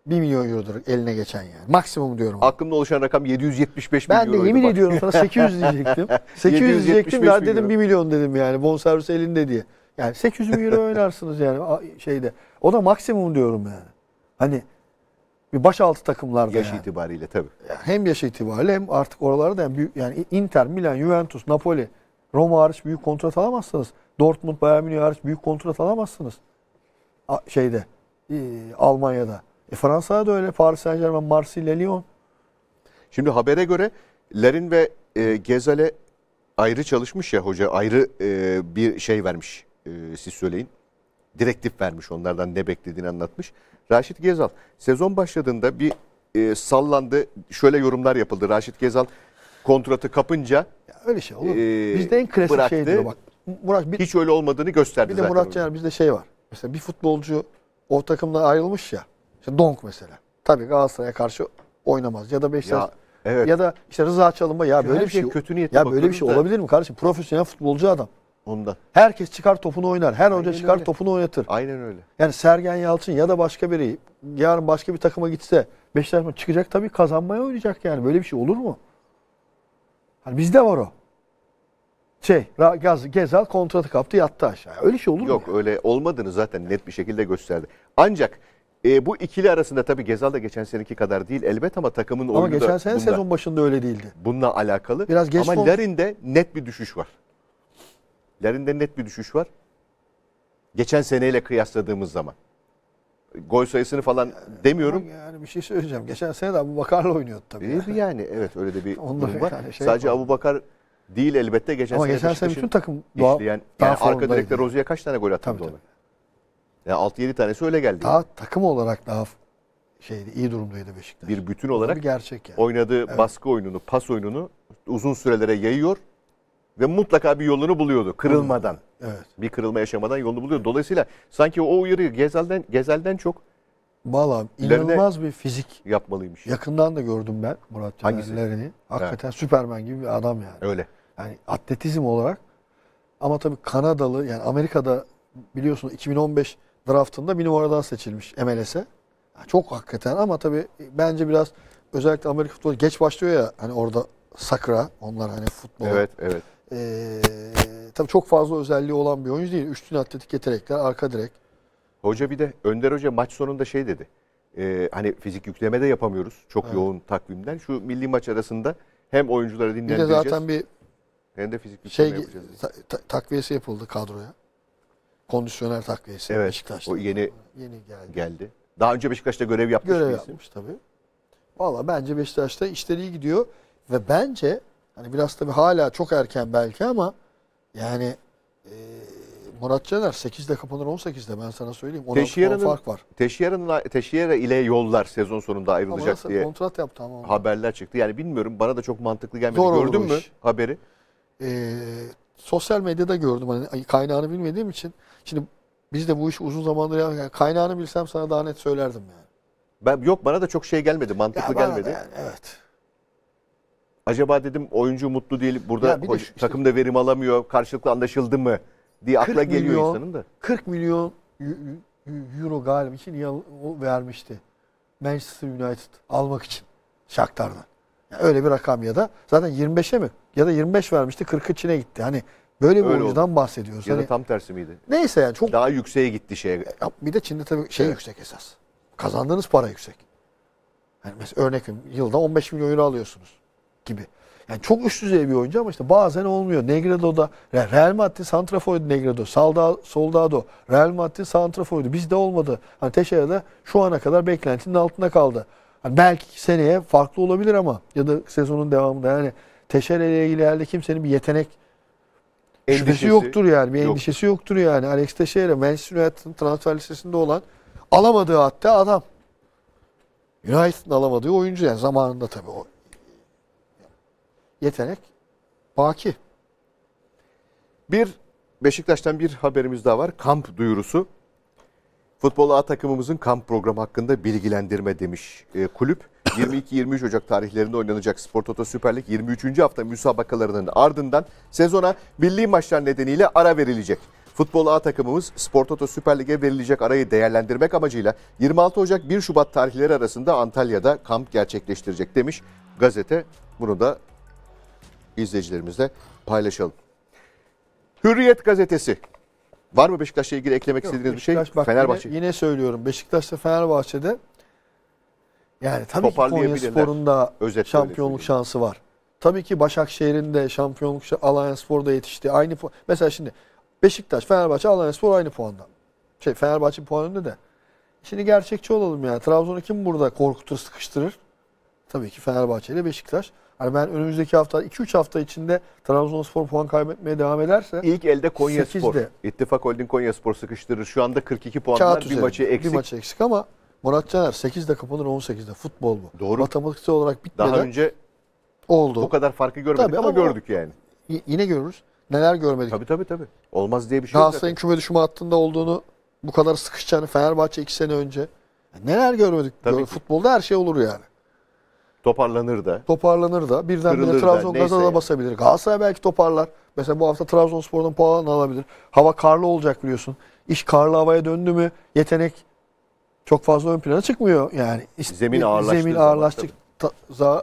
[SPEAKER 2] 1 milyon eurodur eline geçen yani. Maksimum
[SPEAKER 1] diyorum. Aklımda oluşan rakam 775 milyon. Ben de yemin bak. ediyorum sana 800 diyecektim. 800 diyecektim Ben dedim 1
[SPEAKER 2] milyon dedim yani bonservis elinde diye. Yani 800 bin euro oynarsınız yani şeyde. O da maksimum diyorum yani. Hani bir baş altı takımlarda Yaş yani. itibariyle tabii. Hem yaş itibariyle hem artık oralarda yani, büyük, yani Inter, Milan, Juventus, Napoli, Roma hariç büyük kontrat alamazsınız. Dortmund, Bayern Münih hariç büyük kontrat alamazsınız. A şeyde, e, Almanya'da. E, Fransa'da da öyle. Paris Saint Germain, Marseille, Lyon.
[SPEAKER 1] Şimdi habere göre Lerin ve e, Gezal'e ayrı çalışmış ya hoca ayrı e, bir şey vermiş e, siz söyleyin. Direktif vermiş onlardan ne beklediğini anlatmış. Raşit Gezal sezon başladığında bir e, sallandı. Şöyle yorumlar yapıldı. Raşit Gezal kontratı kapınca ya öyle şey olur. E, Bizde en klasik şey bıraktı. şeydir bak. Murat bir, hiç öyle olmadığını gösterdi bir Bir de Murat Caner
[SPEAKER 2] bizde şey var. Mesela bir futbolcu o takımdan ayrılmış ya. İşte Donk mesela. Tabii Galatasaray'a karşı oynamaz ya da Beşiktaş ya, evet. ya da işte Rıza Çalınma ya Şu böyle bir şey, şey kötü niyetli Ya böyle bir şey da. olabilir mi kardeşim? Profesyonel futbolcu adam. Ondan. Herkes çıkar topunu oynar. Her hoca çıkar öyle. topunu oynatır. Aynen öyle. Yani Sergen Yalçın ya da başka biri yarın başka bir takıma gitse Beşiktaş mı çıkacak tabii kazanmaya oynayacak yani. Böyle bir şey olur mu? Hani bizde var o. Şey, Gaz, Gezal kontratı kaptı yattı aşağı.
[SPEAKER 1] Öyle şey olur Yok, mu? Yok öyle olmadığını zaten net bir şekilde gösterdi. Ancak e, bu ikili arasında tabii Gezal da geçen seneki kadar değil elbet ama takımın ama oyunu da... Ama geçen sene bununla, sezon başında öyle değildi. Bununla alakalı. Biraz geç ama Larin'de net bir düşüş var lerinde net bir düşüş var. Geçen seneyle kıyasladığımız zaman. Gol sayısını falan yani, demiyorum. Yani bir şey
[SPEAKER 2] söyleyeceğim. Geçen sene de Abu Bakar'la
[SPEAKER 1] oynuyordu tabii. Ee, yani. yani evet öyle de bir durum var. Yani şey Sadece var. Abu Bakar değil elbette. Geçen Ama sene geçen bütün takım doğa, işleyen, daha yani arka direkte Rozi'ye kaç tane gol attı ona? Tabii. Yani 6-7 tanesi öyle geldi. Daha yani.
[SPEAKER 2] takım olarak daha şeydi, iyi durumdaydı Beşiktaş.
[SPEAKER 1] Bir bütün olarak bir gerçek yani. oynadığı evet. baskı oyununu, pas oyununu uzun sürelere yayıyor ve mutlaka bir yolunu buluyordu kırılmadan. Evet. Bir kırılma yaşamadan yolunu buluyordu. Dolayısıyla sanki o uyarı Gezel'den Gezel'den çok
[SPEAKER 2] Valla inanılmaz bir fizik
[SPEAKER 1] yapmalıymış.
[SPEAKER 2] Yakından da gördüm ben Murat Caner'lerini. Hakikaten evet. Süpermen gibi bir adam yani. Öyle. Yani atletizm olarak ama tabii Kanadalı yani Amerika'da biliyorsunuz 2015 draftında bir numaradan seçilmiş MLS'e. Yani çok hakikaten ama tabii bence biraz özellikle Amerika futbolu geç başlıyor ya hani orada sakra onlar hani futbol. Evet
[SPEAKER 1] evet. Ee,
[SPEAKER 2] tabii çok fazla özelliği olan bir oyuncu değil. Üstün atletik yetenekler, arka direk.
[SPEAKER 1] Hoca bir de Önder Hoca maç sonunda şey dedi. E, hani fizik yükleme de yapamıyoruz. Çok evet. yoğun takvimden. Şu milli maç arasında hem oyuncuları dinlendireceğiz. Bir de zaten bir hem de fizik şey yapacağız. Ta,
[SPEAKER 2] ta, takviyesi yapıldı kadroya. Kondisyonel takviyesi evet, Beşiktaş'ta.
[SPEAKER 1] O yeni yeni geldi. geldi. Daha önce Beşiktaş'ta görev yapmış. Görev yapmış
[SPEAKER 2] tabii. Valla bence Beşiktaş'ta işleri iyi gidiyor ve bence Hani biraz tabii hala çok erken belki ama yani e, Murat Caner 8'de kapanır 18'de ben sana söyleyeyim. ona 16 fark var.
[SPEAKER 1] Teşhiyar'ın Teşhiyar'a ile yollar sezon sonunda ayrılacak ama diye
[SPEAKER 2] kontrat yaptı
[SPEAKER 1] ama. haberler çıktı. Yani bilmiyorum bana da çok mantıklı gelmedi. Zor Gördün mü haberi? Ee,
[SPEAKER 2] sosyal medyada gördüm hani kaynağını bilmediğim için. Şimdi biz de bu işi uzun zamandır yani kaynağını bilsem sana daha net söylerdim yani.
[SPEAKER 1] Ben yok bana da çok şey gelmedi, mantıklı ya gelmedi. Yani, evet acaba dedim oyuncu mutlu değil burada ya bir hoş, işte, takımda verim alamıyor karşılıklı anlaşıldı mı diye akla milyon, geliyor insanın
[SPEAKER 2] da. 40 milyon euro galiba için vermişti Manchester United almak için Shakhtar'dan. Yani öyle bir rakam ya da zaten 25'e mi ya da 25 vermişti 40 içine gitti. Hani böyle bir Öyle oyuncudan oldu. bahsediyoruz. Ya hani, da
[SPEAKER 1] tam tersi miydi? Neyse yani çok daha yükseğe gitti şeye.
[SPEAKER 2] Bir de Çin'de tabii şey evet. yüksek esas. Kazandığınız para yüksek. Yani mesela örnek yılda 15 milyon euro alıyorsunuz gibi. Yani çok üst düzey bir oyuncu ama işte bazen olmuyor. Negredo'da Real Madrid santrafoydu Negredo. Salda, Soldado Real Madrid santrafoydu. Bizde olmadı. Hani Teixeira'da şu ana kadar beklentinin altında kaldı. Hani belki seneye farklı olabilir ama ya da sezonun devamında yani Teixeira ile ilgili herhalde kimsenin bir yetenek endişesi Şüphesi yoktur yani. Bir yok. yoktur yani. Alex Teixeira Manchester United'ın transfer listesinde olan alamadığı hatta adam. United'ın alamadığı oyuncu yani zamanında
[SPEAKER 1] tabii o yetenek baki. Bir Beşiktaş'tan bir haberimiz daha var. Kamp duyurusu. Futbol A takımımızın kamp programı hakkında bilgilendirme demiş e, kulüp. 22-23 Ocak tarihlerinde oynanacak Spor Toto Süper Lig 23. hafta müsabakalarının ardından sezona milli maçlar nedeniyle ara verilecek. Futbol A takımımız Spor Toto Süper Lig'e verilecek arayı değerlendirmek amacıyla 26 Ocak 1 Şubat tarihleri arasında Antalya'da kamp gerçekleştirecek demiş gazete. Bunu da izleyicilerimizle paylaşalım. Hürriyet gazetesi. Var mı Beşiktaş'la ilgili eklemek Yok, istediğiniz Beşiktaş, bir şey? Bak, Fenerbahçe. Yine,
[SPEAKER 2] yine söylüyorum. Beşiktaş'ta Fenerbahçe'de
[SPEAKER 1] yani tabii ki Konya Spor'unda şampiyonluk
[SPEAKER 2] şansı var. Tabii ki Başakşehir'in de şampiyonluk Alanya Spor'da yetişti. Aynı mesela şimdi Beşiktaş, Fenerbahçe, Alanya Spor aynı puanda. Şey Fenerbahçe puanında de? Şimdi gerçekçi olalım ya Trabzon'u kim burada korkutur, sıkıştırır? Tabii ki Fenerbahçe ile Beşiktaş. Yani ben önümüzdeki hafta 2-3 hafta içinde Trabzonspor puan kaybetmeye
[SPEAKER 1] devam ederse ilk elde Konyaspor. İttifak Holding Konyaspor sıkıştırır. Şu anda 42 puanlar Kağıt bir üzerinde. maçı eksik. Bir maçı
[SPEAKER 2] eksik ama Murat Caner 8'de kapanır 18'de futbol bu. Doğru. Matematiksel olarak bitmedi Daha önce oldu. Bu kadar
[SPEAKER 1] farkı görmedik tabii, ama, ama gördük yani.
[SPEAKER 2] Yine görürüz. Neler görmedik. Tabii tabii tabii.
[SPEAKER 1] Olmaz diye bir şey yok. Galatasaray'ın
[SPEAKER 2] küme düşme hattında olduğunu bu kadar sıkışacağını Fenerbahçe 2 sene önce. Neler görmedik. Tabii futbolda her şey olur yani.
[SPEAKER 1] Toparlanır da.
[SPEAKER 2] Toparlanır da. Birden bire Trabzon da, gaza da basabilir. Galatasaray belki toparlar. Mesela bu hafta Trabzonspor'dan puan alabilir. Hava karlı olacak biliyorsun. İş karlı havaya döndü mü yetenek çok fazla ön plana çıkmıyor yani.
[SPEAKER 1] Zemin ağırlaştı. Zemin ağırlaştık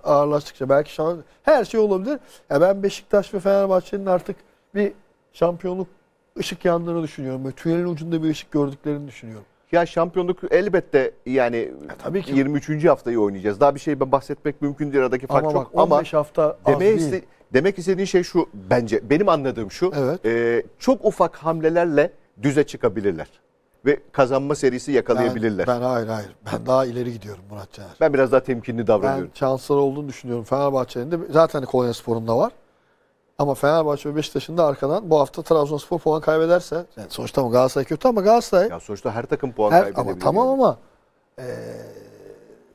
[SPEAKER 2] ağırlaştıkça belki şans, her şey olabilir. Ya ben Beşiktaş ve Fenerbahçe'nin artık bir şampiyonluk ışık yandığını düşünüyorum. Böyle tünelin ucunda bir ışık gördüklerini düşünüyorum.
[SPEAKER 1] Ya şampiyonluk elbette yani e, tabii ki 23. haftayı oynayacağız. Daha bir şey bahsetmek mümkün değil aradaki fark ama çok bak, 15 hafta demeye az değil. demek istediğin şey şu bence benim anladığım şu. Evet. E, çok ufak hamlelerle düze çıkabilirler ve kazanma serisi yakalayabilirler. Ben,
[SPEAKER 2] ben hayır hayır. Ben daha ileri gidiyorum
[SPEAKER 1] Murat Caner. Ben biraz daha temkinli davranıyorum.
[SPEAKER 2] Ben şansları olduğunu düşünüyorum Fenerbahçe'nin de. Zaten Konya Spor'un da var. Ama Fenerbahçe ve Beşiktaş'ın da arkadan bu hafta Trabzonspor puan kaybederse yani sonuçta Galatasaray kötü ama Galatasaray ya sonuçta her takım puan her, kaybedebilir. Ama tamam ama e,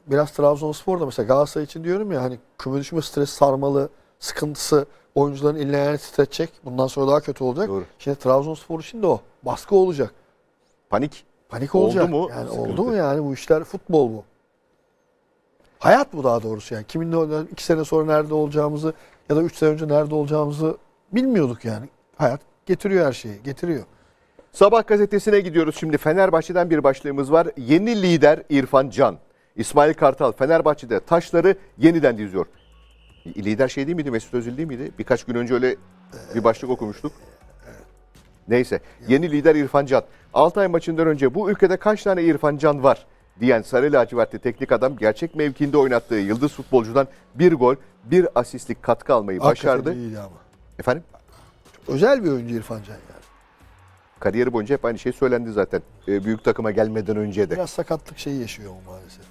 [SPEAKER 2] biraz Trabzonspor da mesela Galatasaray için diyorum ya hani küme düşme stres sarmalı sıkıntısı oyuncuların illerini titretecek. Bundan sonra daha kötü olacak. Doğru. Şimdi Trabzonspor için de o. Baskı olacak. Panik. Panik olacak. Oldu mu? Yani sıkıntı. oldu mu yani bu işler futbol bu. Hayat bu daha doğrusu yani. kiminle iki sene sonra nerede olacağımızı ya da 3 sene önce nerede olacağımızı bilmiyorduk yani.
[SPEAKER 1] Hayat getiriyor her şeyi, getiriyor. Sabah gazetesine gidiyoruz şimdi. Fenerbahçe'den bir başlığımız var. Yeni lider İrfan Can. İsmail Kartal Fenerbahçe'de taşları yeniden diziyor. Lider şey değil miydi? Mesut Özil değil miydi? Birkaç gün önce öyle e, bir başlık okumuştuk. Neyse. Yeni lider İrfan Can. ay maçından önce bu ülkede kaç tane İrfan Can var? diyen Sarı Lacivertli teknik adam gerçek mevkinde oynattığı yıldız futbolcudan bir gol, bir asistlik katkı almayı Hakikaten başardı. iyiydi ama. Efendim?
[SPEAKER 2] Özel bir oyuncu İrfan Can yani.
[SPEAKER 1] Kariyeri boyunca hep aynı şey söylendi zaten. Ee, büyük takıma gelmeden önce de. Biraz sakatlık şeyi yaşıyor o maalesef.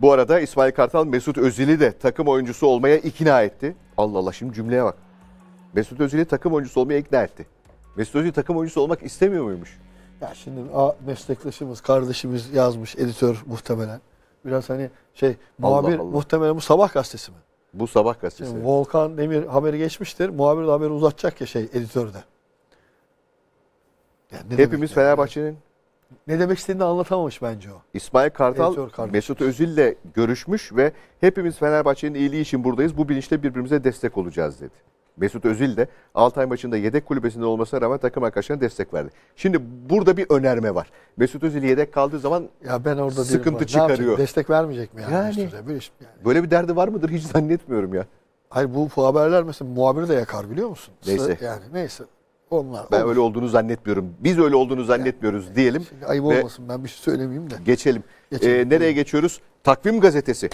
[SPEAKER 1] Bu arada İsmail Kartal Mesut Özil'i de takım oyuncusu olmaya ikna etti. Allah Allah şimdi cümleye bak. Mesut Özil'i takım oyuncusu olmaya ikna etti. Mesut Özil takım oyuncusu olmak istemiyor muymuş? Ya şimdi a,
[SPEAKER 2] meslektaşımız, kardeşimiz yazmış, editör muhtemelen. Biraz hani şey, muhabir Allah Allah. muhtemelen bu sabah gazetesi mi? Bu sabah gazetesi. Şimdi Volkan Demir haberi geçmiştir. Muhabir de haberi uzatacak ya şey, editör de. Yani Hepimiz Fenerbahçe'nin... Ne demek istediğini anlatamamış bence o.
[SPEAKER 1] İsmail Kartal, Mesut Özil'le görüşmüş ve hepimiz Fenerbahçe'nin iyiliği için buradayız. Bu bilinçle birbirimize destek olacağız dedi. Mesut Özil de Altay maçında yedek kulübesinde olmasına rağmen takım arkadaşlarına destek verdi. Şimdi burada bir önerme var. Mesut Özil yedek kaldığı zaman
[SPEAKER 2] ya ben orada sıkıntı değilim, çıkarıyor. Destek vermeyecek mi yani? Yani, Mesut'a? böyle, yani? Böyle bir derdi var mıdır hiç zannetmiyorum ya. Hayır bu, bu haberler mesela muhabiri de yakar biliyor musun? Neyse. Yani neyse. Onlar.
[SPEAKER 1] Ben olur. öyle olduğunu zannetmiyorum. Biz öyle olduğunu zannetmiyoruz yani, diyelim. Şimdi ayıp olmasın ben bir şey söylemeyeyim de. Geçelim. geçelim. Ee, nereye geçiyoruz? Takvim gazetesi.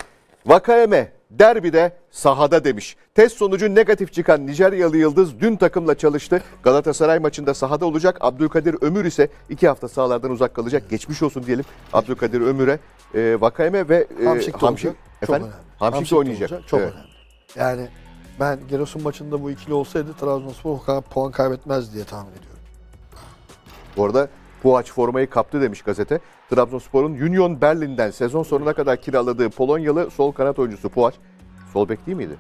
[SPEAKER 1] Vakayeme Derbi de sahada demiş. Test sonucu negatif çıkan Nijeryalı Yıldız dün takımla çalıştı. Galatasaray maçında sahada olacak. Abdülkadir Ömür ise iki hafta sahalardan uzak kalacak. Geçmiş olsun diyelim Abdülkadir Ömür'e, e, Vakayeme ve e, Hamşik, Hamşik, efendim, Hamşik, oynayacak. Olacak. Çok evet. önemli.
[SPEAKER 2] Yani ben Giresun maçında bu ikili olsaydı Trabzonspor puan kaybetmez diye tahmin ediyorum.
[SPEAKER 1] Bu arada Puaç formayı kaptı demiş gazete. Trabzonspor'un Union Berlin'den sezon sonuna kadar kiraladığı Polonyalı sol kanat oyuncusu Puaç. Sol bek değil miydi?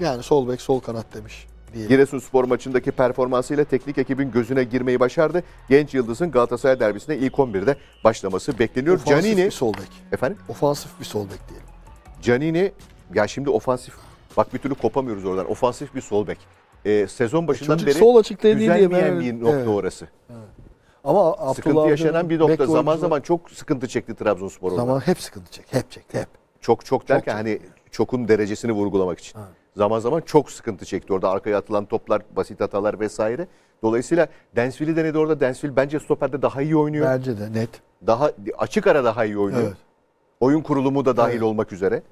[SPEAKER 2] Yani sol bek sol kanat demiş.
[SPEAKER 1] Giresunspor maçındaki performansıyla teknik ekibin gözüne girmeyi başardı. Genç Yıldız'ın Galatasaray derbisinde ilk 11'de başlaması bekleniyor. Ofansif Canini, bir sol bek. Efendim? Ofansif bir sol bek diyelim. Canini, ya şimdi ofansif, bak bir türlü kopamıyoruz oradan. Ofansif bir sol bek. Ee, sezon başından e beri sol açık değil güzel diye ben... bir nokta evet. orası. Evet. Ama Abdullah sıkıntı yaşanan bir nokta. Zaman oyuncular... zaman çok sıkıntı çekti Trabzonspor orada. Zaman hep
[SPEAKER 2] sıkıntı çek, Hep çekti hep.
[SPEAKER 1] Çok çok derken çok hani çokun derecesini vurgulamak için. Ha. Zaman zaman çok sıkıntı çekti orada. Arkaya atılan toplar, basit hatalar vesaire. Dolayısıyla Densville'i denedi orada. Densville bence stoperde daha iyi oynuyor. Bence de net. Daha açık ara daha iyi oynuyor. Evet. Oyun kurulumu da dahil evet. olmak üzere.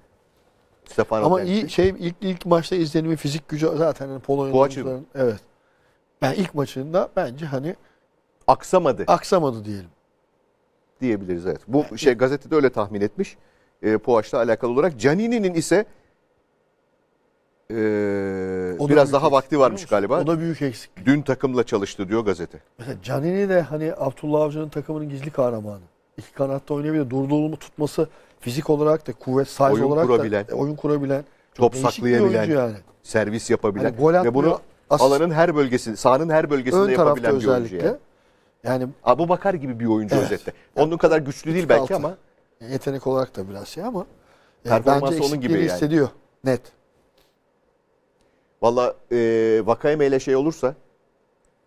[SPEAKER 1] Stefano Ama Densville. iyi
[SPEAKER 2] şey ilk ilk maçta izlenimi fizik gücü zaten yani Polonya
[SPEAKER 1] evet. Ben ilk maçında bence hani aksamadı Aksamadı diyelim. diyebiliriz evet. Bu şey gazetede öyle tahmin etmiş. E, Poğaç'la alakalı olarak. Canini'nin ise e, O da biraz daha eksik, vakti varmış galiba. O da büyük eksik. Dün takımla çalıştı diyor gazete.
[SPEAKER 2] Mesela Canini de hani Abdullah Avcı'nın takımının gizli kahramanı. İki kanatta oynayabilir. Durduğunu tutması fizik olarak da kuvvet, size Oyun olarak kurabilen. da oyun kurabilen. Top saklayabilen. yani.
[SPEAKER 1] Servis yapabilen. Hani gol Ve bunu alanın her bölgesinde, sahanın her bölgesinde Ön yapabilen bir oyuncu özellikle. yani. Yani Abu Bakar gibi bir oyuncu evet. özette. Onun yani, kadar güçlü değil belki altı. ama. Yetenek olarak da biraz şey ama. E, Performansı bence onun gibi yani. hissediyor. Net. Valla e, Vakayeme ile şey olursa, Marek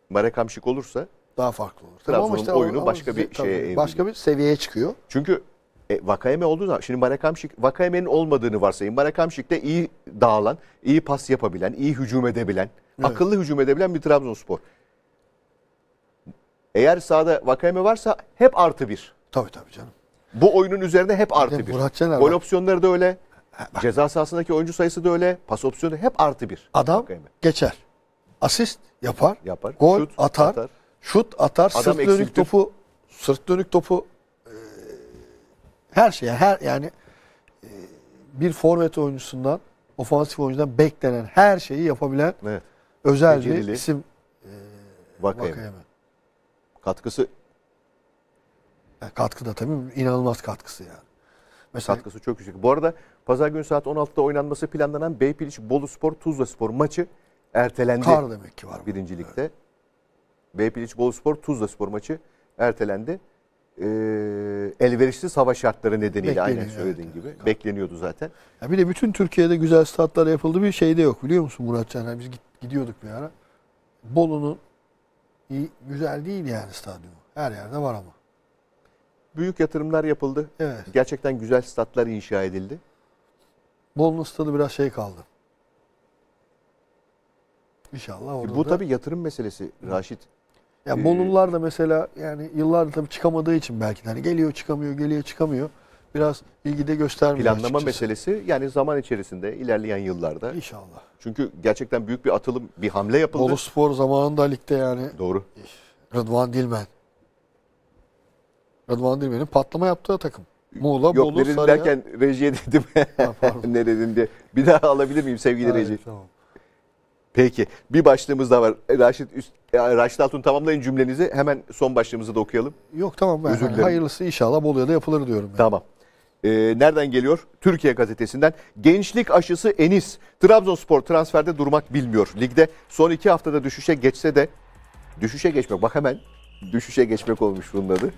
[SPEAKER 1] Marekamşik olursa daha farklı olur. Trabzon'un tamam işte, oyunu ama başka bir şey. başka bir seviyeye çıkıyor. Çünkü e, Vakayeme olduğu zaman şimdi Marekamşik Vakayeme'nin olmadığını varsayın. Marekamşik de iyi dağılan, iyi pas yapabilen, iyi hücum edebilen, evet. akıllı hücum edebilen bir Trabzonspor. Eğer sahada Vakayeme varsa hep artı bir. Tabii tabii canım. Bu oyunun üzerinde hep artı bir. Murat Caner Gol opsiyonları da öyle. Bak. Ceza sahasındaki oyuncu sayısı da öyle. Pas opsiyonu hep artı bir. Adam Vakayeme.
[SPEAKER 2] geçer. Asist yapar. Yapar. Gol şut, atar, atar. Şut atar. Adam sırt eksiltir. dönük topu sırt dönük topu e, her şeye her yani e, bir forvet oyuncusundan ofansif oyuncudan beklenen her şeyi yapabilen evet. özel Becerili. bir isim
[SPEAKER 1] e, Vakayeme. Vakayeme. Katkısı
[SPEAKER 2] e, katkı da tabii inanılmaz katkısı yani.
[SPEAKER 1] Mesela, katkısı çok yüksek. Bu arada pazar günü saat 16'da oynanması planlanan Beypiliç Bolu Spor Tuzla Spor maçı ertelendi. Kar demek ki var. Birincilikte. Evet. Beypiliç Bolu Spor Tuzla Spor maçı ertelendi. Ee, elverişsiz hava şartları nedeniyle Bekleniyor, aynen söylediğin evet, gibi. Evet. Bekleniyordu zaten.
[SPEAKER 2] Ya bir de bütün Türkiye'de güzel statlar yapıldı bir şey de yok biliyor musun Murat Caner biz gidiyorduk bir ara. Bolu'nun iyi, güzel değil yani stadyum. Her yerde var ama. Büyük yatırımlar yapıldı. Evet.
[SPEAKER 1] Gerçekten güzel statlar inşa edildi.
[SPEAKER 2] Bolu stadı biraz şey kaldı.
[SPEAKER 1] İnşallah e, orada Bu da... tabii yatırım meselesi Raşit. Ya e,
[SPEAKER 2] Bolu'lular da mesela yani yıllardır tabii çıkamadığı için belki de hani geliyor çıkamıyor, geliyor çıkamıyor biraz ilgide göstermiyor Planlama açıkçası. meselesi
[SPEAKER 1] yani zaman içerisinde ilerleyen yıllarda. İnşallah. Çünkü gerçekten büyük bir atılım, bir hamle yapıldı. Bolu
[SPEAKER 2] Spor zamanında ligde yani. Doğru. Rıdvan Dilmen. Rıdvan Dilmen'in patlama yaptığı takım. Muğla, Yok, Bolu, Sarıya. Yok derken
[SPEAKER 1] rejiye dedim. Ha, nerenin diye. Bir daha alabilir miyim sevgili evet, reji? Tamam. Peki. Bir başlığımız daha var. E, Raşit, Üst, e, Raşit Altun tamamlayın cümlenizi. Hemen son başlığımızı da okuyalım. Yok
[SPEAKER 2] tamam. Ben, Özür dilerim. Hayırlısı
[SPEAKER 1] inşallah Bolu'ya da yapılır diyorum. Yani. Tamam. E, nereden geliyor? Türkiye gazetesinden. Gençlik aşısı Enis. Trabzonspor transferde durmak bilmiyor. Ligde son iki haftada düşüşe geçse de düşüşe geçmek bak hemen düşüşe geçmek olmuş bunun adı.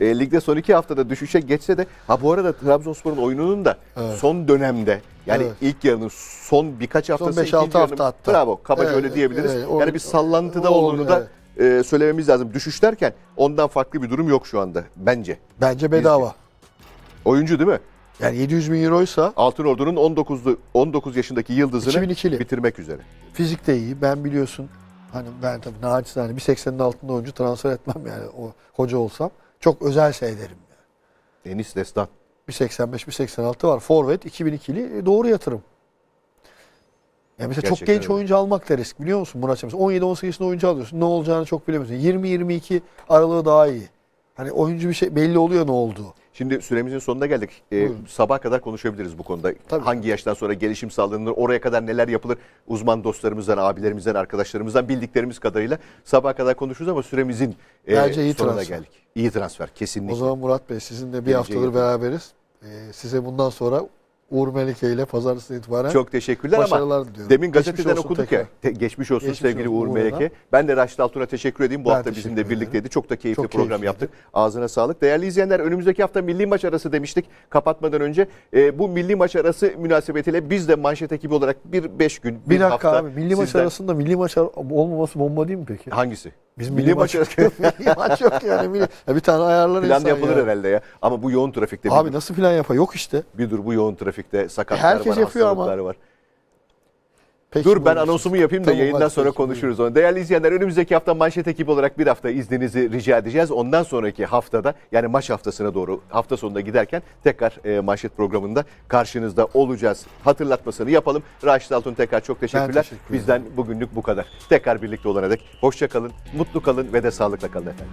[SPEAKER 1] E, ligde son iki haftada düşüşe geçse de ha bu arada Trabzonspor'un oyununun da evet. son dönemde yani evet. ilk yarının son birkaç haftası son 5 6 hafta hatta. Bravo. Kabaca evet, öyle diyebiliriz. Evet, o, yani bir sallantıda o, olduğunu evet. da e, söylememiz lazım. Düşüş derken ondan farklı bir durum yok şu anda bence.
[SPEAKER 2] Bence bedava. Biz,
[SPEAKER 1] Oyuncu değil mi? Yani 700 bin euroysa Altın Ordu'nun 19 19 yaşındaki yıldızını 2002'li. bitirmek üzere.
[SPEAKER 2] fizik de iyi. Ben biliyorsun hani ben tabii naçizane bir 80'in altında oyuncu transfer etmem yani o hoca olsam. Çok özel seyrederim.
[SPEAKER 1] Deniz Destan.
[SPEAKER 2] Bir 85 bir 86 var. Forvet 2002'li e, doğru yatırım. Yani mesela çok genç öyle. oyuncu almak da risk biliyor musun Murat Mesela 17-18 yaşında oyuncu alıyorsun. Ne olacağını çok bilemiyorsun. 20-22 aralığı daha iyi. Hani oyuncu bir şey belli oluyor ne olduğu.
[SPEAKER 1] Şimdi süremizin sonuna geldik. Ee, sabah kadar konuşabiliriz bu konuda. Tabii. Hangi yaştan sonra gelişim sağlanır, oraya kadar neler yapılır? Uzman dostlarımızdan, abilerimizden, arkadaşlarımızdan bildiklerimiz kadarıyla sabah kadar konuşuruz ama süremizin e, Bence e, iyi sonuna transfer. geldik. İyi transfer kesinlikle. O zaman
[SPEAKER 2] Murat Bey sizinle bir Geleceği haftadır yapalım. beraberiz. Ee, size bundan sonra Uğur Melike ile pazartesinden itibaren Çok teşekkürler ama diliyorum. demin gazeteden okuduk tekrar. ya.
[SPEAKER 1] Te- geçmiş olsun geçmiş sevgili olsun Uğur Melike. Ben de Raşit Altun'a teşekkür edeyim. Bu ben hafta bizimle birlikteydi. Çok da keyifli Çok program keyifliydi. yaptık. Ağzına sağlık. Değerli izleyenler önümüzdeki hafta milli maç arası demiştik. Kapatmadan önce e, bu milli maç arası münasebetiyle biz de manşet ekibi olarak bir beş gün, bir, bir dakika hafta. abi milli sizden... maç arasında milli maç olmaması bomba değil mi peki? Hangisi? Biz milli, milli maç yok. milli maç yok yani. Milli, ya bir tane ayarlar Plan yapılır ya. herhalde ya. Ama bu yoğun trafikte. Abi bir, nasıl plan yapar? Yok işte. Bir dur bu yoğun trafikte e, sakatlar e Herkes var, yapıyor ama. var. Peki, Dur ben anonsumu yapayım da tamam, yayından sonra peki, konuşuruz onu. Değerli izleyenler önümüzdeki hafta manşet ekibi olarak bir hafta izninizi rica edeceğiz. Ondan sonraki haftada yani maç haftasına doğru hafta sonunda giderken tekrar e, manşet programında karşınızda olacağız. Hatırlatmasını yapalım. Raşit Altun tekrar çok teşekkürler. Teşekkür Bizden bugünlük bu kadar. Tekrar birlikte olana dek hoşça kalın, mutlu kalın ve de sağlıkla kalın efendim.